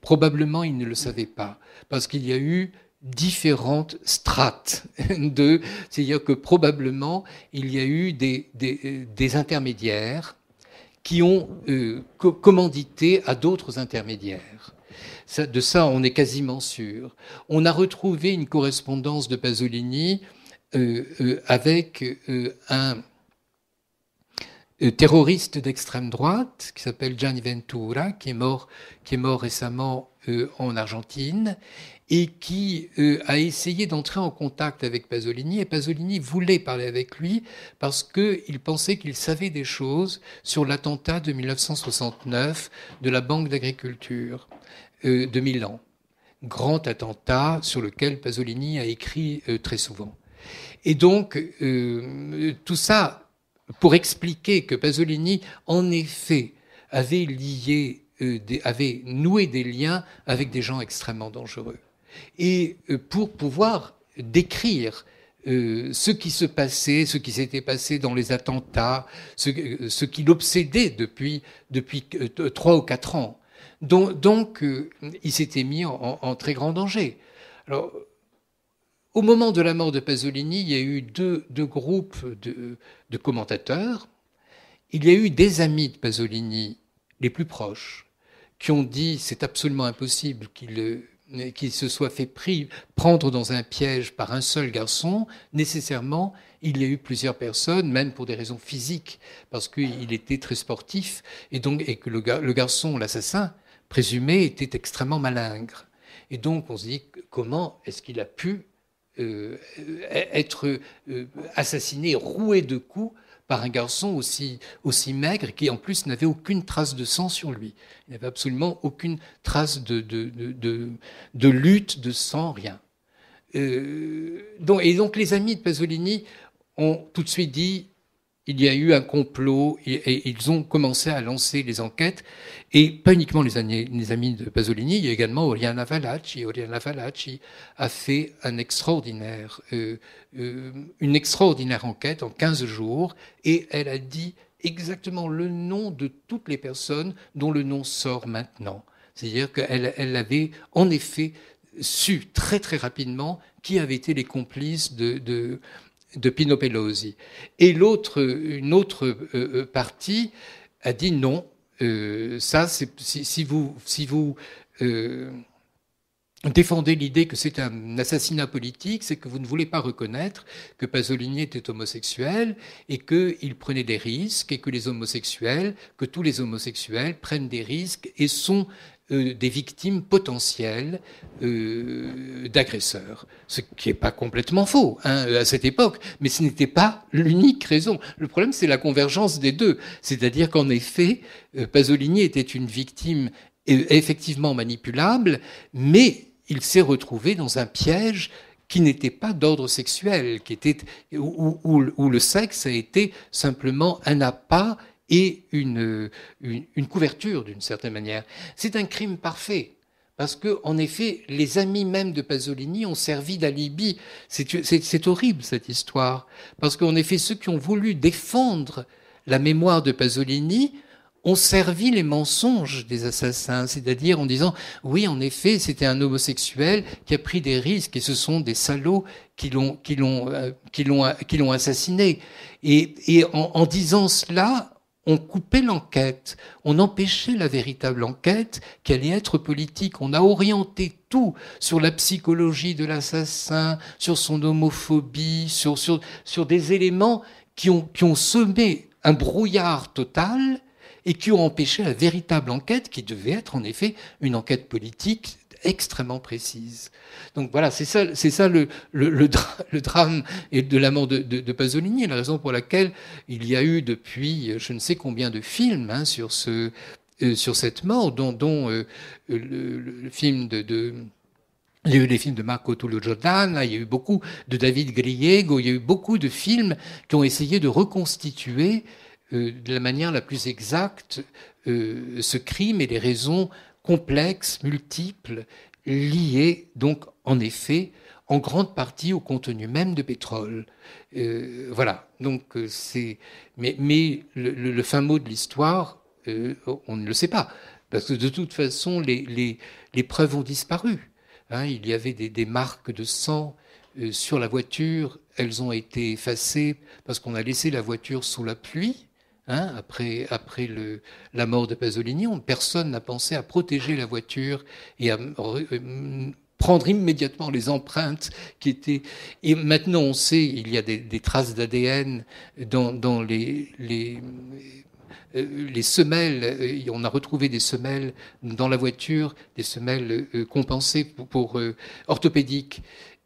Probablement, ils ne le savaient pas, parce qu'il y a eu différentes strates de, c'est-à-dire que probablement il y a eu des, des, intermédiaires qui ont euh, commandité à d'autres intermédiaires. de ça, on est quasiment sûr. On a retrouvé une correspondance de Pasolini euh, euh, avec un euh, terroriste d'extrême droite qui s'appelle Gianni Ventura, qui est mort, qui est mort récemment euh, en Argentine et qui euh, a essayé d'entrer en contact avec Pasolini. Et Pasolini voulait parler avec lui parce qu'il pensait qu'il savait des choses sur l'attentat de 1969 de la Banque d'agriculture de Milan. Grand attentat sur lequel Pasolini a écrit très souvent. Et donc, tout ça pour expliquer que Pasolini, en effet, avait lié, euh, avait noué des liens avec des gens extrêmement dangereux. Et euh, pour pouvoir décrire euh, ce qui se passait, ce qui s'était passé dans les attentats, ce, qui l'obsédait depuis depuis trois ou quatre ans. Donc, il s'était mis en, en, très grand danger. Alors au moment de la mort de Pasolini, il y a eu deux, deux groupes de, de commentateurs. Il y a eu des amis de Pasolini, les plus proches, qui ont dit c'est absolument impossible qu'il qu'il se soit fait prendre dans un piège par un seul garçon, nécessairement, il y a eu plusieurs personnes, même pour des raisons physiques, parce qu'il était très sportif, et donc et que le, gar, le garçon, l'assassin présumé, était extrêmement malingre. Et donc on se dit comment est-ce qu'il a pu euh, euh, être euh, assassiné, roué de coups par un garçon aussi, aussi maigre qui en plus n'avait aucune trace de sang sur lui. Il n'avait absolument aucune trace de, de, lutte, de sang, rien. et donc les amis de Pasolini ont tout de suite dit il y a eu un complot et, ils ont commencé à lancer les enquêtes. Et pas uniquement les, amis de Pasolini, il y a également Oriana Valachi. Oriana Valacci a fait euh, euh, une extraordinaire enquête en 15 jours et elle a dit exactement le nom de toutes les personnes dont le nom sort maintenant. C'est-à-dire qu'elle elle avait en effet su très très rapidement qui avaient été les complices de, de Pino Pelosi. Et l'autre, une autre euh, euh, partie a dit non. Euh, ça, si, si, vous, si vous défendez l'idée que c'est un assassinat politique, c'est que vous ne voulez pas reconnaître que Pasolini était homosexuel et qu'il prenait des risques et que les homosexuels, que tous les homosexuels prennent des risques et sont euh, des victimes potentielles euh, d'agresseurs. Ce qui n'est pas complètement faux hein, à cette époque, mais ce n'était pas l'unique raison. Le problème, c'est la convergence des deux. C'est-à-dire qu'en effet, euh, Pasolini était une victime effectivement manipulable, mais il s'est retrouvé dans un piège qui n'était pas d'ordre sexuel, qui était, où, où, le sexe a été simplement un appât et une, une, une couverture d'une certaine manière. C'est un crime parfait. Parce que, en effet, les amis même de Pasolini ont servi d'alibi. C'est horrible, cette histoire. Parce qu'en effet, ceux qui ont voulu défendre la mémoire de Pasolini ont servi les mensonges des assassins, c'est-à-dire en disant oui, en effet, c'était un homosexuel qui a pris des risques et ce sont des salauds qui l'ont qui l'ont euh, qui l'ont assassiné. Et, et en, en disant cela, on coupait l'enquête, on empêchait la véritable enquête qui allait être politique, on a orienté tout sur la psychologie de l'assassin, sur son homophobie, sur, sur, des éléments qui ont, qui ont semé un brouillard total et qui ont empêché la véritable enquête qui devait être en effet une enquête politique extrêmement précise. Donc voilà, c'est ça, c'est ça le, le, le, drame de la mort de, de, de, Pasolini, la raison pour laquelle il y a eu depuis euh, je ne sais combien de films hein, sur, ce, euh, sur cette mort, dont, euh, le, film de, les films de Marco Tullio Giordana, il y a eu beaucoup de David Griego, il y a eu beaucoup de films qui ont essayé de reconstituer de la manière la plus exacte ce crime et les raisons complexe multiple, lié donc en effet en grande partie au contenu même de pétrole. Euh, voilà, donc euh, c'est. Mais, le, fin mot de l'histoire, euh, on ne le sait pas, parce que de toute façon, les, les, preuves ont disparu. Hein. il y avait des, marques de sang sur la voiture, elles ont été effacées parce qu'on a laissé la voiture sous la pluie. Hein, après, après le, la mort de Pasolini, personne n'a pensé à protéger la voiture et à euh, prendre immédiatement les empreintes qui étaient. Et maintenant, on sait, il y a des, traces d'ADN dans, les, les euh, les semelles, euh, on a retrouvé des semelles dans la voiture, des semelles compensées pour, orthopédiques,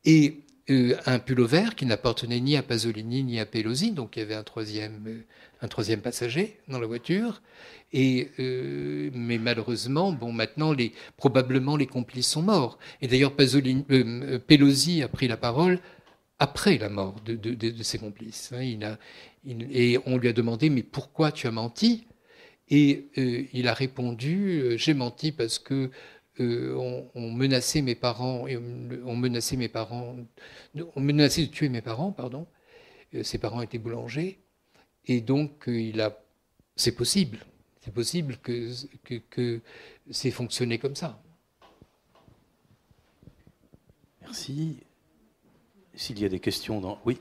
et un pullover qui n'appartenait ni à Pasolini ni à Pelosi, donc il y avait un troisième, un troisième passager dans la voiture. Et, euh, mais malheureusement, bon, maintenant, probablement les complices sont morts. Et d'ailleurs, euh, euh, Pelosi a pris la parole après la mort de, ses complices. Hein. Il a, et on lui a demandé, mais pourquoi tu as menti Et il a répondu, j'ai menti parce que on, menaçait mes parents, on, menaçait mes parents, on menaçait de tuer mes parents, pardon. ses parents étaient boulangers. Et donc, euh, il a, c'est possible. C'est possible que, que, c'est fonctionné comme ça. Merci. S'il y a des questions dans... Oui.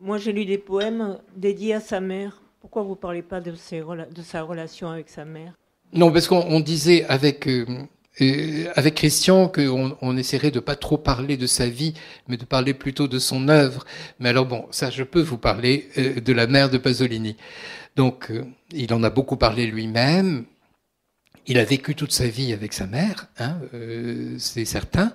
Moi, j'ai lu des poèmes dédiés à sa mère. Pourquoi vous ne parlez pas de, de, sa relation avec sa mère Non, parce qu'on disait avec, euh, avec Christian, qu'on on essaierait de pas trop parler de sa vie, mais de parler plutôt de son œuvre. Mais alors bon, ça, je peux vous parler euh, de la mère de Pasolini. Donc, euh, il en a beaucoup parlé lui-même. Il a vécu toute sa vie avec sa mère, hein, euh, c'est certain.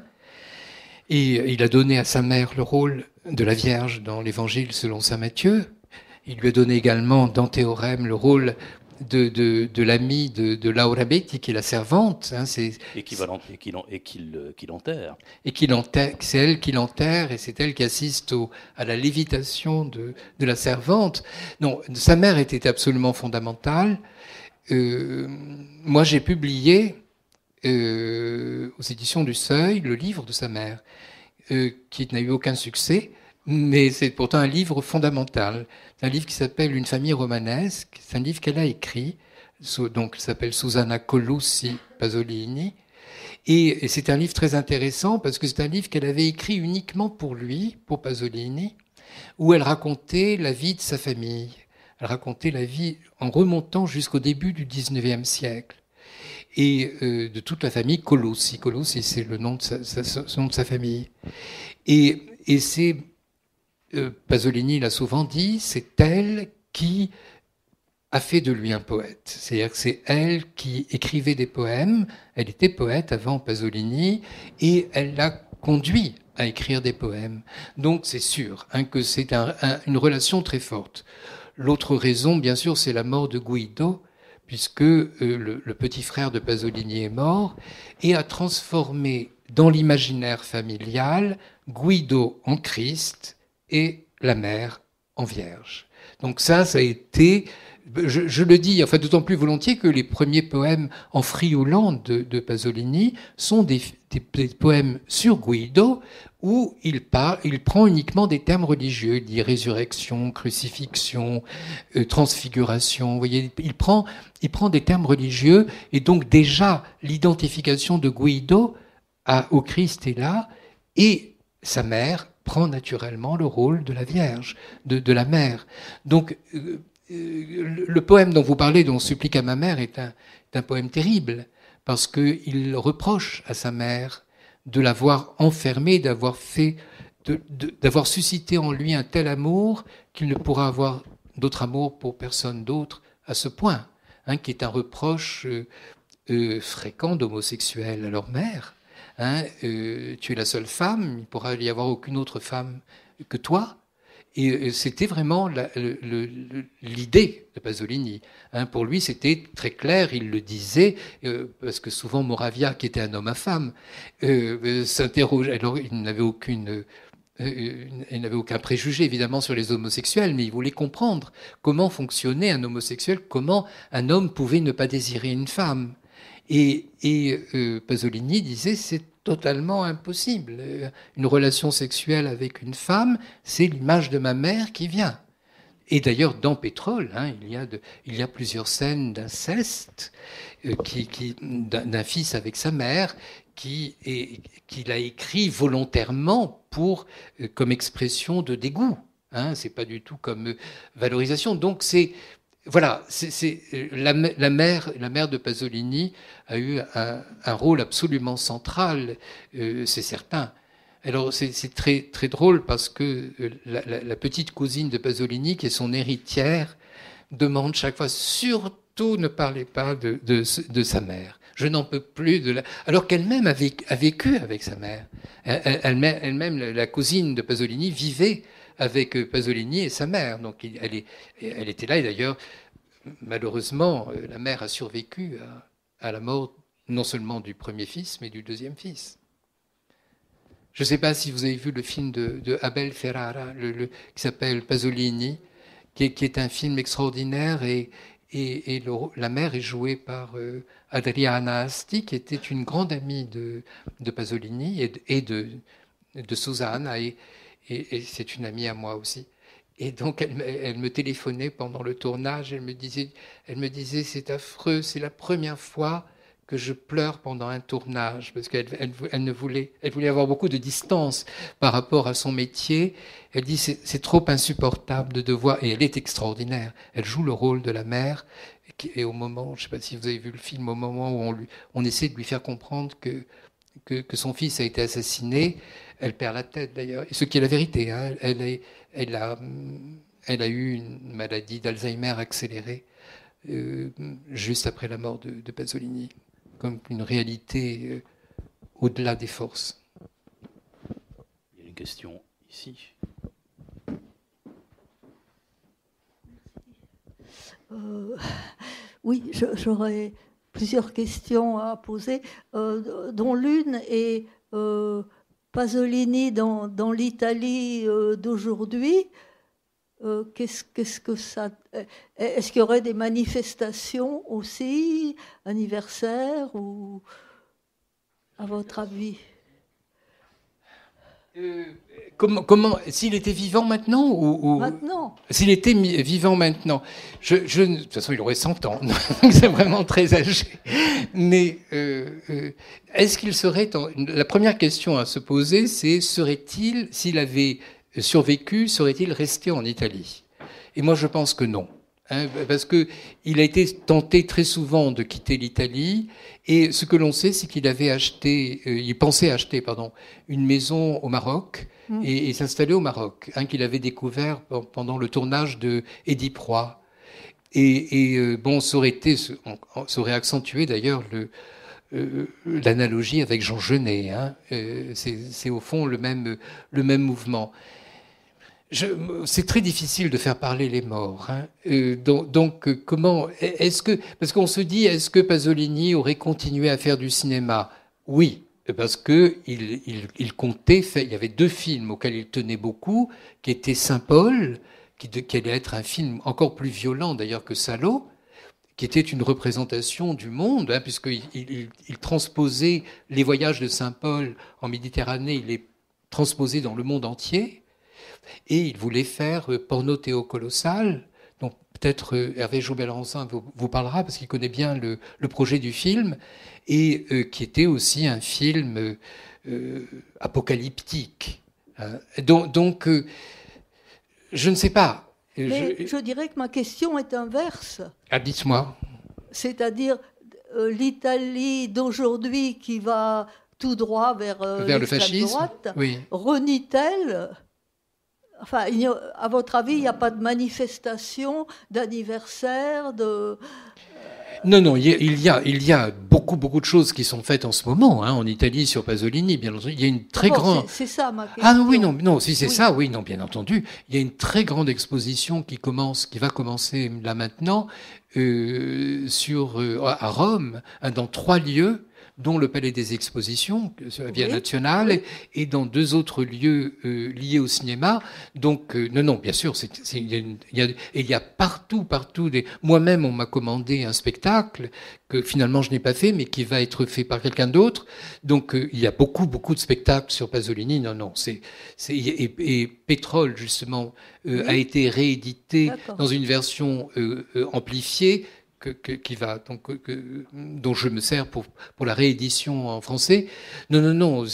Et il a donné à sa mère le rôle de la Vierge dans l'Évangile selon saint Matthieu. Il lui a donné également dans Théorème le rôle de, de, de l'ami de, de Laura Betti, qui est la servante. et qui, l'enterre. Et c'est elle qui l'enterre, et c'est elle qui assiste à la lévitation de, la servante. Non, sa mère était absolument fondamentale. Euh, moi, j'ai publié euh, aux éditions du Seuil le livre de sa mère, euh, qui n'a eu aucun succès, mais c'est pourtant un livre fondamental. C'est un livre qui s'appelle Une famille romanesque. C'est un livre qu'elle a écrit. Donc, s'appelle Susanna Colussi Pasolini. Et c'est un livre très intéressant parce que c'est un livre qu'elle avait écrit uniquement pour lui, pour Pasolini, où elle racontait la vie de sa famille. Elle racontait la vie en remontant jusqu'au début du 19e siècle et euh, de toute la famille Colossi. Colossi, c'est le nom de sa, de sa famille. Et, et c'est euh, Pasolini l'a souvent dit, c'est elle qui a fait de lui un poète. C'est-à-dire que c'est elle qui écrivait des poèmes, elle était poète avant Pasolini, et elle l'a conduit à écrire des poèmes. Donc c'est sûr hein, que c'est une relation très forte. L'autre raison, bien sûr, c'est la mort de Guido, puisque euh, le, petit frère de Pasolini est mort, et a transformé dans l'imaginaire familial Guido en Christ, et la mère en vierge. Donc ça, ça a été, je, le dis, enfin d'autant plus volontiers que les premiers poèmes en friolant de, Pasolini sont des, poèmes sur Guido où il, parle, il prend uniquement des termes religieux, il dit résurrection, crucifixion, euh, transfiguration. Vous voyez, il prend, il prend des termes religieux et donc déjà l'identification de Guido au Christ est là et sa mère prend naturellement le rôle de la Vierge, de, la Mère. Donc, euh, euh, le, poème dont vous parlez, dont Supplique à ma mère, est un, poème terrible, parce qu'il reproche à sa mère de l'avoir enfermée, d'avoir fait, d'avoir suscité en lui un tel amour qu'il ne pourra avoir d'autre amour pour personne d'autre à ce point, hein, qui est un reproche euh, fréquent d'homosexuels à leur mère. Hein, euh, tu es la seule femme, il ne pourra y avoir aucune autre femme que toi. Et euh, c'était vraiment l'idée de Pasolini. Hein. pour lui, c'était très clair, il le disait, euh, parce que souvent Moravia, qui était un homme à femme, s'interrogeait. Alors, il n'avait aucune il n'avait aucun préjugé évidemment sur les homosexuels, mais il voulait comprendre comment fonctionnait un homosexuel, comment un homme pouvait ne pas désirer une femme. Et, euh, Pasolini disait c'est totalement impossible. Euh, une relation sexuelle avec une femme, c'est l'image de ma mère qui vient. Et d'ailleurs, dans Pétrole, hein, il, y a il, y a plusieurs scènes d'inceste, euh, qui, d'un fils avec sa mère, qu'il a écrit volontairement pour, comme expression de dégoût. Hein, c'est pas du tout comme valorisation. Donc c'est voilà, c'est euh, la, mère, de Pasolini a eu un, rôle absolument central, euh, c'est certain. Alors c'est très drôle parce que euh, la, petite cousine de Pasolini, qui est son héritière, demande chaque fois surtout ne parlez pas de, sa mère. Je n'en peux plus de la. Alors qu'elle-même a, vécu avec sa mère. Elle-même, la cousine de Pasolini vivait avec Pasolini et sa mère. Donc elle, est, elle était là et d'ailleurs, malheureusement, euh, la mère a survécu à, la mort non seulement du premier fils, mais du deuxième fils. Je ne sais pas si vous avez vu le film de, Abel Ferrara, le, qui s'appelle Pasolini, qui est, un film extraordinaire et, et, la mère est jouée par euh, Adriana Asti, qui était une grande amie de, de Pasolini et de, et de, de Susanna. Et, et, c'est une amie à moi aussi. Et donc, elle, me téléphonait pendant le tournage. Elle me disait, elle me disait, c'est affreux. C'est la première fois que je pleure pendant un tournage parce qu'elle elle, ne voulait, elle voulait avoir beaucoup de distance par rapport à son métier. Elle dit, c'est trop insupportable de devoir. Et elle est extraordinaire. Elle joue le rôle de la mère. Et, au moment, je ne sais pas si vous avez vu le film, au moment où on, lui, on essaie de lui faire comprendre que que, son fils a été assassiné, elle perd la tête d'ailleurs, ce qui est la vérité. Hein, elle, a, elle, a, eu une maladie d'Alzheimer accélérée euh, juste après la mort de, de Pasolini, comme une réalité euh, au-delà des forces. Il y a une question ici. Euh, oui, j'aurais plusieurs questions à poser, euh, dont l'une est euh, Pasolini dans, l'Italie euh, d'aujourd'hui. quest qu'est-ce que Est-ce qu'il y aurait des manifestations aussi, anniversaires ou à votre avis comment, s'il était vivant maintenant ou, ou maintenant S'il était vivant maintenant, je, de toute façon, il aurait 100 ans, donc c'est vraiment très âgé. Mais euh, euh, est-ce qu'il serait la première question à se poser, c'est serait-il, s'il avait survécu, serait-il resté en Italie Et moi, je pense que non. Hein, parce qu'il a été tenté très souvent de quitter l'Italie, et ce que l'on sait, c'est qu'il avait acheté, euh, il pensait acheter, pardon, une maison au Maroc mmh. et, s'installer au Maroc, hein, qu'il avait découvert pendant le tournage de Eddie Et, et euh, bon, ça aurait été, ça aurait accentué d'ailleurs le, euh, l'analogie avec Jean Genet. Hein, c'est, au fond le même, le même mouvement c'est très difficile de faire parler les morts. Hein. Euh, donc, euh, comment est-ce que parce qu'on se dit est-ce que Pasolini aurait continué à faire du cinéma Oui, parce que il, comptait. il y avait deux films auxquels il tenait beaucoup, qui étaient Saint Paul, qui, allait être un film encore plus violent d'ailleurs que Salo, qui était une représentation du monde, hein, puisqu'il il transposait les voyages de Saint Paul en Méditerranée, il les transposait dans le monde entier et il voulait faire euh, Porno Colossal, Donc peut-être euh, Hervé joubel vous, parlera parce qu'il connaît bien le, projet du film et euh, qui était aussi un film apocalyptique. Donc, je ne sais pas. Mais je... dirais que ma question est inverse. Ah, dites-moi. C'est-à-dire l'Italie d'aujourd'hui qui va tout droit vers, le fascisme, droite, oui. elle Enfin, à votre avis, il n'y a pas de manifestation d'anniversaire de. Euh, non, non, il y, a, il y a beaucoup, beaucoup de choses qui sont faites en ce moment, hein, en Italie, sur Pasolini, bien entendu. Il y a une très ah grande. C'est ça, ma question. Ah oui, non, non si c'est ça, oui, non, bien entendu. Il y a une très grande exposition qui commence, qui va commencer là maintenant, euh, sur, euh, à Rome, hein, dans trois lieux dont le Palais des Expositions, sur la Via Nationale, et dans deux autres lieux euh, liés au cinéma. Donc, euh, non, non, bien sûr, il y, a partout, partout. Des... Moi-même, on m'a commandé un spectacle que finalement je n'ai pas fait, mais qui va être fait par quelqu'un d'autre. Donc, euh, il y a beaucoup, beaucoup de spectacles sur Pasolini. Non, non, c'est et, et, Pétrole justement a été réédité dans une version amplifiée qui va, donc, que, dont je me sers pour, pour la réédition en français. Non, non, non.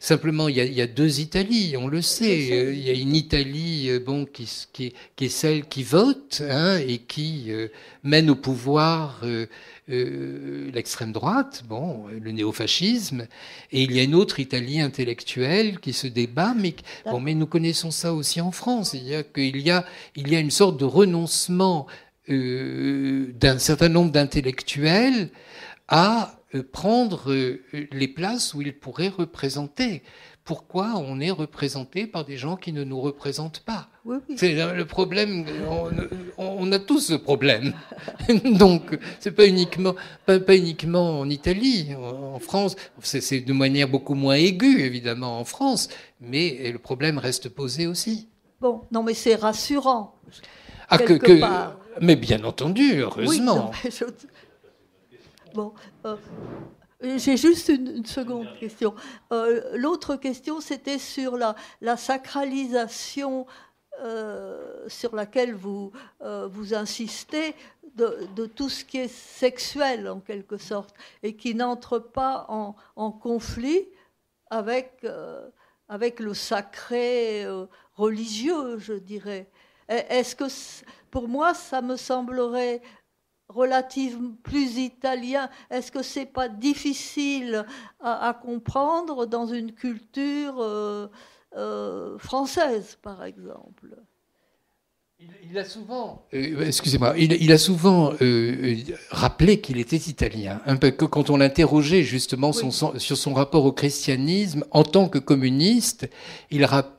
Simplement, il y, a, deux Italies, on le sait. Il y a une Italie euh, bon, qui, qui, qui est celle qui vote hein, et qui euh, mène au pouvoir euh, l'extrême droite, bon, le néofascisme. Et il y a une autre Italie intellectuelle qui se débat, mais, bon, mais nous connaissons ça aussi en France. Il qu'il y a, il y a une sorte de renoncement euh, d'un certain nombre d'intellectuels à euh, prendre euh, les places où ils pourraient représenter. Pourquoi on est représenté par des gens qui ne nous représentent pas C'est le problème. On, a tous ce problème. Donc, c'est pas uniquement, pas, uniquement en Italie, en France. C'est de manière beaucoup moins aiguë, évidemment, en France, mais le problème reste posé aussi. Bon, non, mais c'est rassurant. Ah, mais bien entendu, heureusement. Bon, euh, euh, j'ai juste une, seconde question. Euh, l'autre question, c'était sur la, la sacralisation sur laquelle vous, vous insistez de, tout ce qui est sexuel, en quelque sorte, et qui n'entre pas en, en, conflit avec, avec le sacré religieux, je dirais. Est-ce que pour moi, ça me semblerait relativement plus italien. Est-ce que c'est pas difficile à, comprendre dans une culture euh, euh, française, par exemple il, a souvent, excusez-moi, il, a souvent euh, rappelé qu'il était italien. Un peu que quand on l'interrogeait justement son, sur son rapport au christianisme en tant que communiste, il rappelait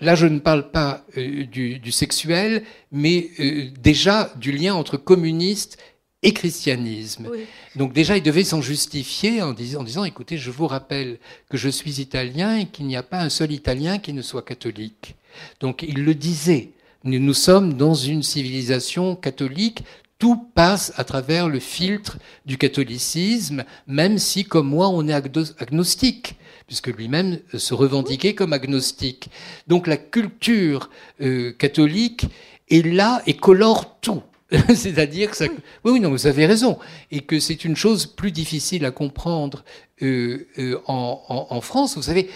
là je ne parle pas euh, du, sexuel, mais euh, déjà du lien entre communiste et christianisme. Donc déjà, il devait s'en justifier en disant, disant, écoutez, je vous rappelle que je suis italien et qu'il n'y a pas un seul Italien qui ne soit catholique. Donc il le disait, nous sommes dans une civilisation catholique, tout passe à travers le filtre du catholicisme, même si, comme moi, on est agnostique puisque lui-même euh, se revendiquait comme agnostique. Donc la culture euh, catholique est là et colore tout. C'est-à-dire que ça... Oui, oui, non, vous avez raison. Et que c'est une chose plus difficile à comprendre euh, en, France. Vous savez,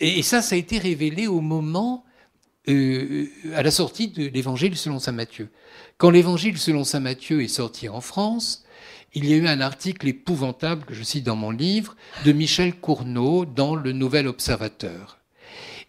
et, ça, ça a été révélé au moment, à la sortie de l'Évangile selon Saint Matthieu. Quand l'Évangile selon Saint Matthieu est sorti en France, il y a eu un article épouvantable que je cite dans mon livre de Michel Cournot dans Le Nouvel Observateur.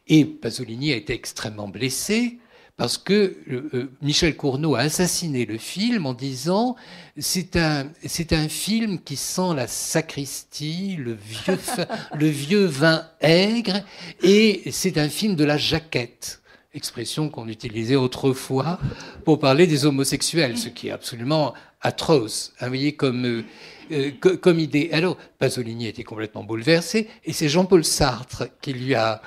Et Pasolini a été extrêmement blessé parce que euh, euh, Michel Cournot a assassiné le film en disant c'est un un film qui sent la sacristie, le vieux le vieux vin aigre et c'est un film de la jaquette expression qu'on utilisait autrefois pour parler des homosexuels, ce qui est absolument atroce, hein, vous voyez, comme, euh, euh, comme idée. Alors, Pasolini était complètement bouleversé, et c'est Jean-Paul Sartre qui lui a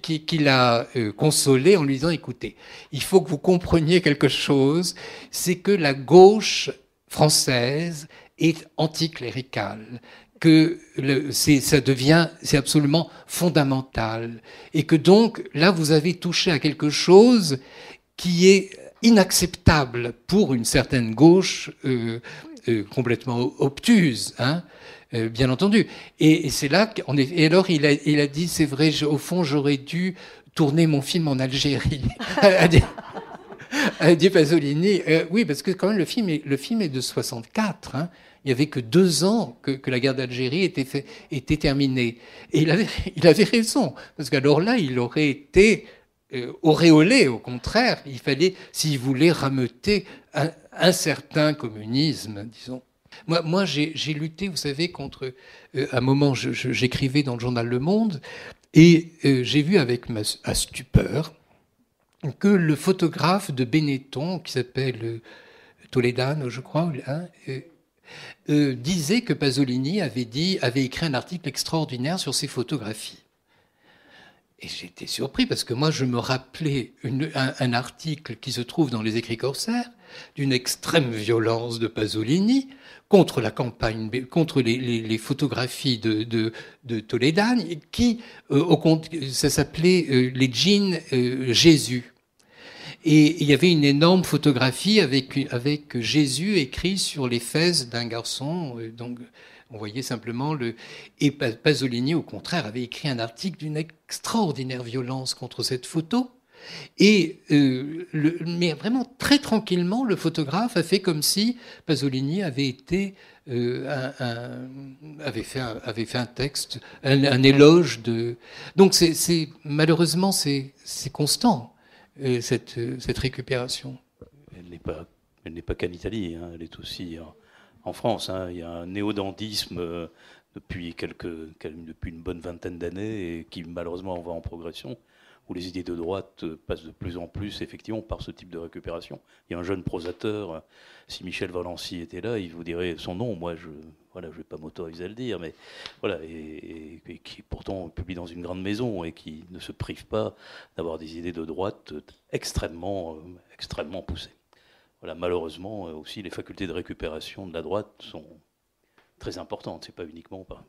qui, qui l'a euh, consolé en lui disant, écoutez, il faut que vous compreniez quelque chose, c'est que la gauche française est anticléricale, que ça devient, c'est absolument fondamental, et que donc là, vous avez touché à quelque chose qui est inacceptable pour une certaine gauche euh, euh complètement obtuse, hein, euh, bien entendu. Et, c'est là qu'on est. Et alors il a, il a dit, c'est vrai, au fond, j'aurais dû tourner mon film en Algérie. a dit Pasolini. Euh, oui, parce que quand même le film est, le film est de 64. Hein, il y avait que deux ans que, que la guerre d'Algérie était, était terminée. Et il avait, il avait raison, parce qu'alors là, il aurait été euh, auréolé, au contraire, il fallait, s'il voulait, rameuter un, certain communisme, disons. Moi, moi j'ai lutté, vous savez, contre. Euh, à un moment, j'écrivais dans le journal Le Monde, et euh, j'ai vu avec ma stupeur que le photographe de Benetton, qui s'appelle Toledano, je crois, disait que Pasolini avait, dit, avait écrit un article extraordinaire sur ses photographies. Et j'étais surpris parce que moi, je me rappelais un, article qui se trouve dans les écrits corsaires d'une extrême violence de Pasolini contre la campagne, contre les, photographies de, de, qui, euh, au ça s'appelait euh, les jeans euh, Jésus. Et il y avait une énorme photographie avec, Jésus écrit sur les fesses d'un garçon. Donc, on voyait simplement le. Et Pasolini, au contraire, avait écrit un article d'une extraordinaire violence contre cette photo. Et euh, mais vraiment très tranquillement, le photographe a fait comme si Pasolini avait été euh, avait, fait un, texte, un, éloge de. Donc c'est malheureusement c'est constant euh, cette, récupération. Elle n'est pas elle n'est pas qu'en Italie, hein, elle est aussi en France. Hein, il y a un néo-dandisme euh, depuis, quelques, depuis une bonne vingtaine d'années et qui malheureusement va en progression, où les idées de droite euh, passent de plus en plus effectivement par ce type de récupération. Il y a un jeune prosateur, euh, si Michel Valenci était là, il vous dirait son nom, moi je voilà, je ne vais pas m'autoriser à le dire, mais voilà, et, qui pourtant publie dans une grande maison et qui ne se prive pas d'avoir des idées de droite extrêmement, extrêmement poussées voilà, malheureusement euh, aussi les facultés de récupération de la droite sont très importantes, c'est pas uniquement par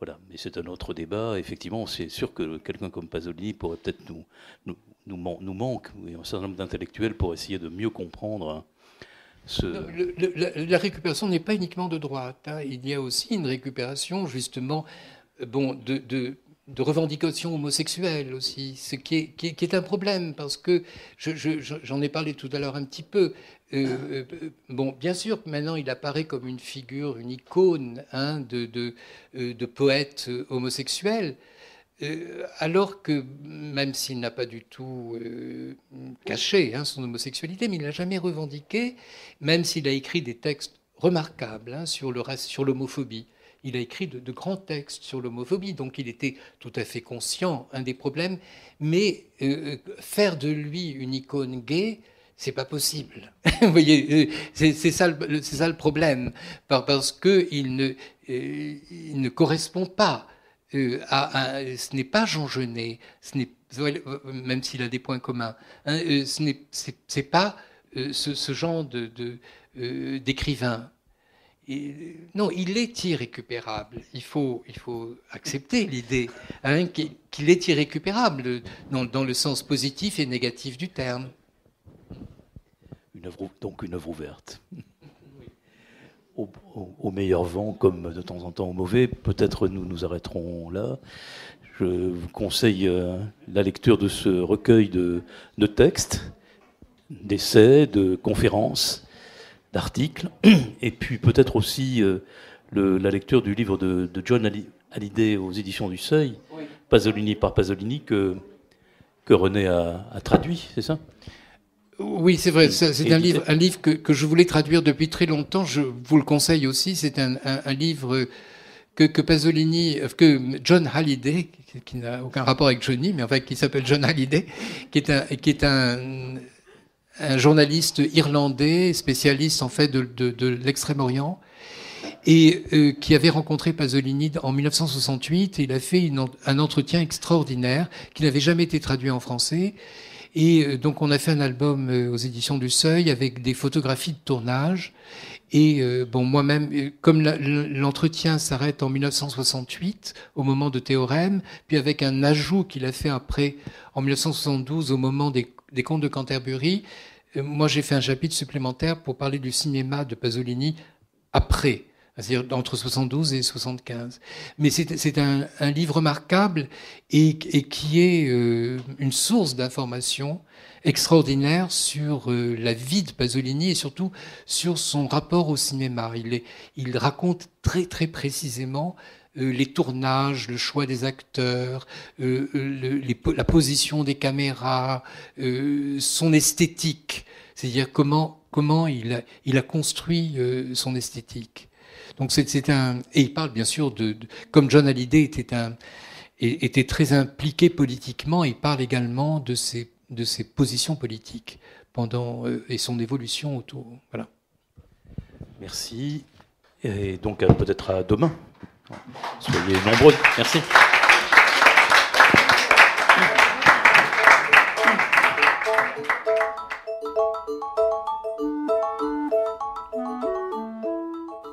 voilà, mais c'est un autre débat. Effectivement, c'est sûr que quelqu'un comme Pasolini pourrait peut-être nous, nous, nous, manque, et un certain nombre d'intellectuels pour essayer de mieux comprendre hein, ce... la, récupération n'est pas uniquement de droite. Hein. Il y a aussi une récupération, justement, bon, de de revendications homosexuelles aussi, ce qui est, un problème, parce que j'en ai parlé tout à l'heure un petit peu. Euh, euh, bon, bien sûr, maintenant il apparaît comme une figure, une icône hein, de, euh, de, poète homosexuel, alors que même s'il n'a pas du tout caché hein, son homosexualité, mais il n'a jamais revendiqué, même s'il a écrit des textes remarquables hein, sur l'homophobie il a écrit de, grands textes sur l'homophobie, donc il était tout à fait conscient un des problèmes, mais euh, euh, faire de lui une icône gay, c'est pas possible. Vous voyez, euh, c'est ça, le problème, parce qu'il ne, il ne correspond pas à, ce n'est pas Jean Genet, ce n'est, même s'il a des points communs, hein, ce n'est, pas ce, genre d'écrivain non, il est irrécupérable. Il faut, accepter l'idée hein, qu'il est irrécupérable dans, le sens positif et négatif du terme. donc une œuvre ouverte. Au, meilleur vent, comme de temps en temps au mauvais, peut-être nous nous arrêterons là. Je vous conseille euh, la lecture de ce recueil de textes, d'essais, de conférences d'articles, et puis peut-être aussi euh, la lecture du livre de, John Hallyday aux éditions du Seuil, Pasolini par Pasolini, que, que René a, traduit, c'est ça oui, c'est vrai. C'est un livre, un livre que, je voulais traduire depuis très longtemps. Je vous le conseille aussi. C'est un, livre que, Pasolini, euh, que John Halliday, qui, n'a aucun rapport avec Johnny, mais en fait qui s'appelle John Halliday, qui est qui est un un journaliste irlandais, spécialiste en fait de, de, de l'extrême-orient, et euh, qui avait rencontré Pasolini en 1968. Et il a fait un entretien extraordinaire qui n'avait jamais été traduit en français. Et euh, donc on a fait un album euh, aux éditions du Seuil avec des photographies de tournage. Et bon, moi-même, comme l'entretien s'arrête en 1968 au moment de Théorème, puis avec un ajout qu'il a fait après en 1972 au moment des, des contes de Canterbury, euh, moi j'ai fait un chapitre supplémentaire pour parler du cinéma de Pasolini après, c'est-à-dire entre 72 et 75. Mais c'est un, livre remarquable et, qui est euh, une source d'information extraordinaire sur euh, la vie de Pasolini et surtout sur son rapport au cinéma. Il, il raconte très très précisément euh, les tournages, le choix des acteurs, euh, euh, la position des caméras, son esthétique, c'est-à-dire comment, comment il, a, il a construit son esthétique. Donc c'est un et il parle bien sûr de, comme John Hallyday était un était très impliqué politiquement, il parle également de ses de ses positions politiques pendant et son évolution autour. Voilà. Merci et donc peut-être à demain. Merci.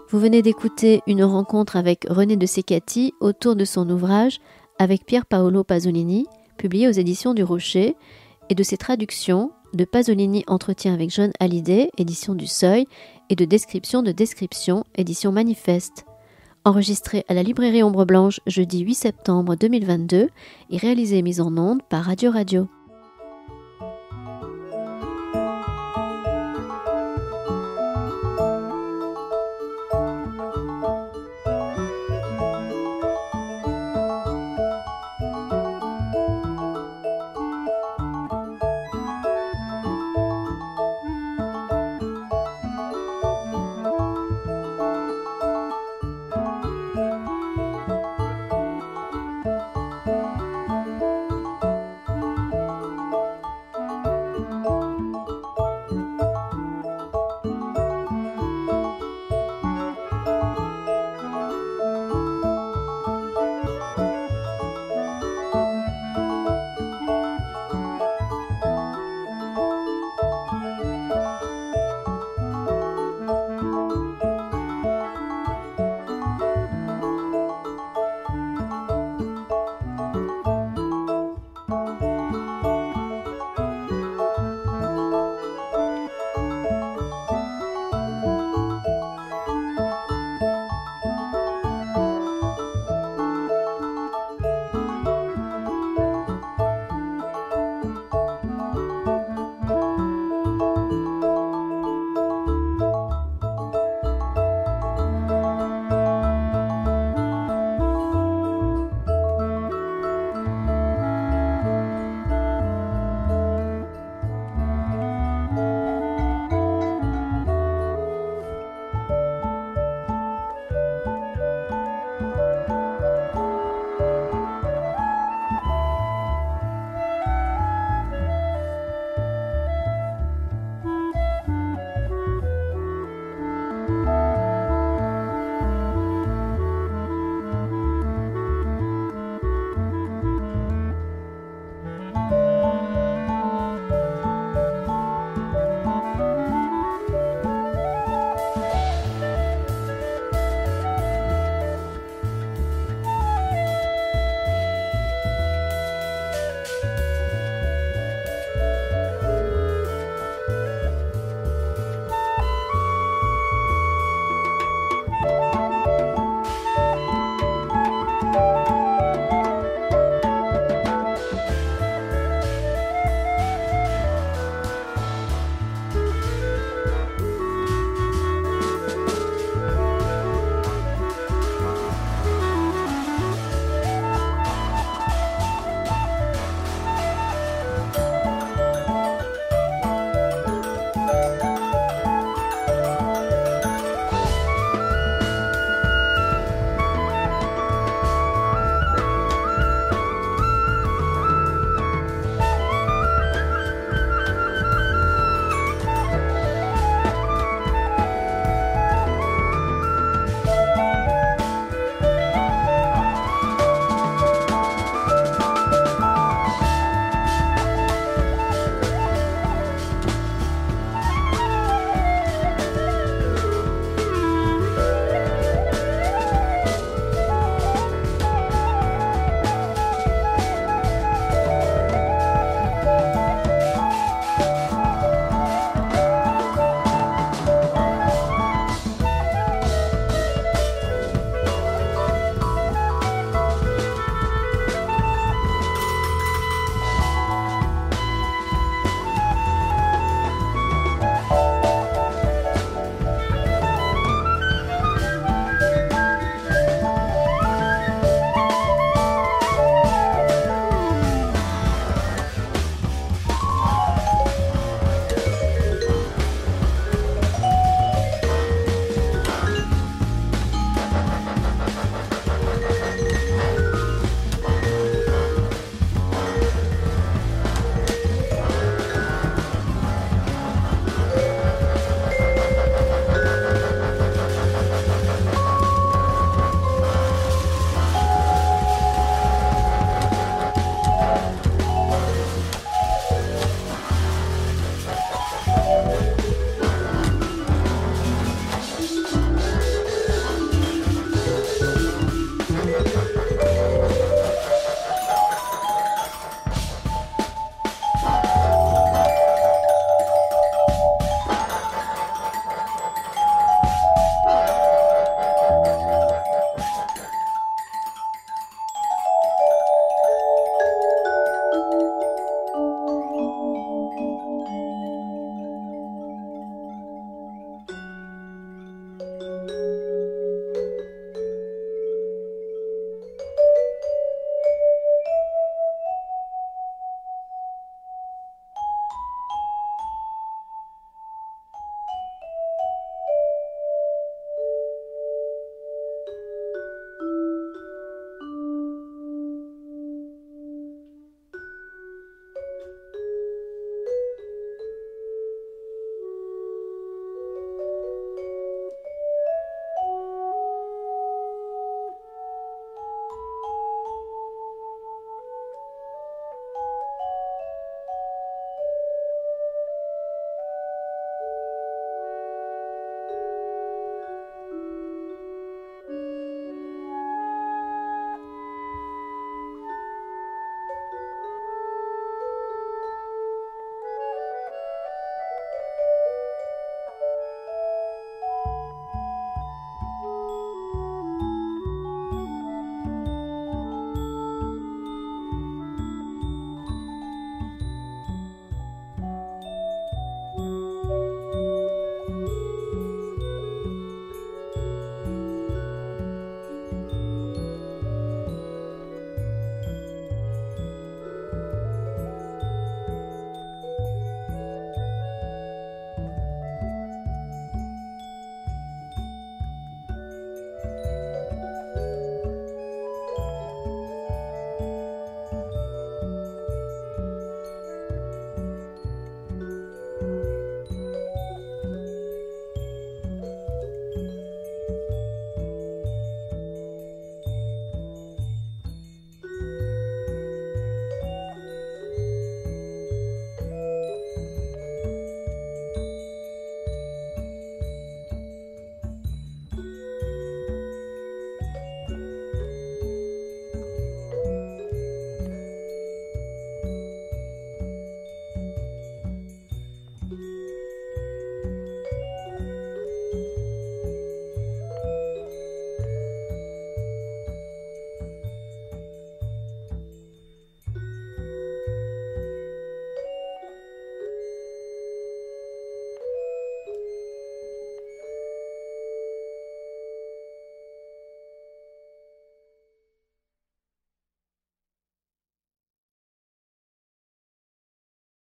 Vous venez d'écouter une rencontre avec René de Secati autour de son ouvrage avec Pierre Paolo Pasolini, publié aux éditions du Rocher, et de ses traductions de Pasolini Entretien avec John Hallyday, édition du Seuil, et de Description de Description, édition Manifeste enregistré à la librairie Ombre Blanche jeudi 8 septembre 2022 et réalisé et mise en onde par Radio Radio.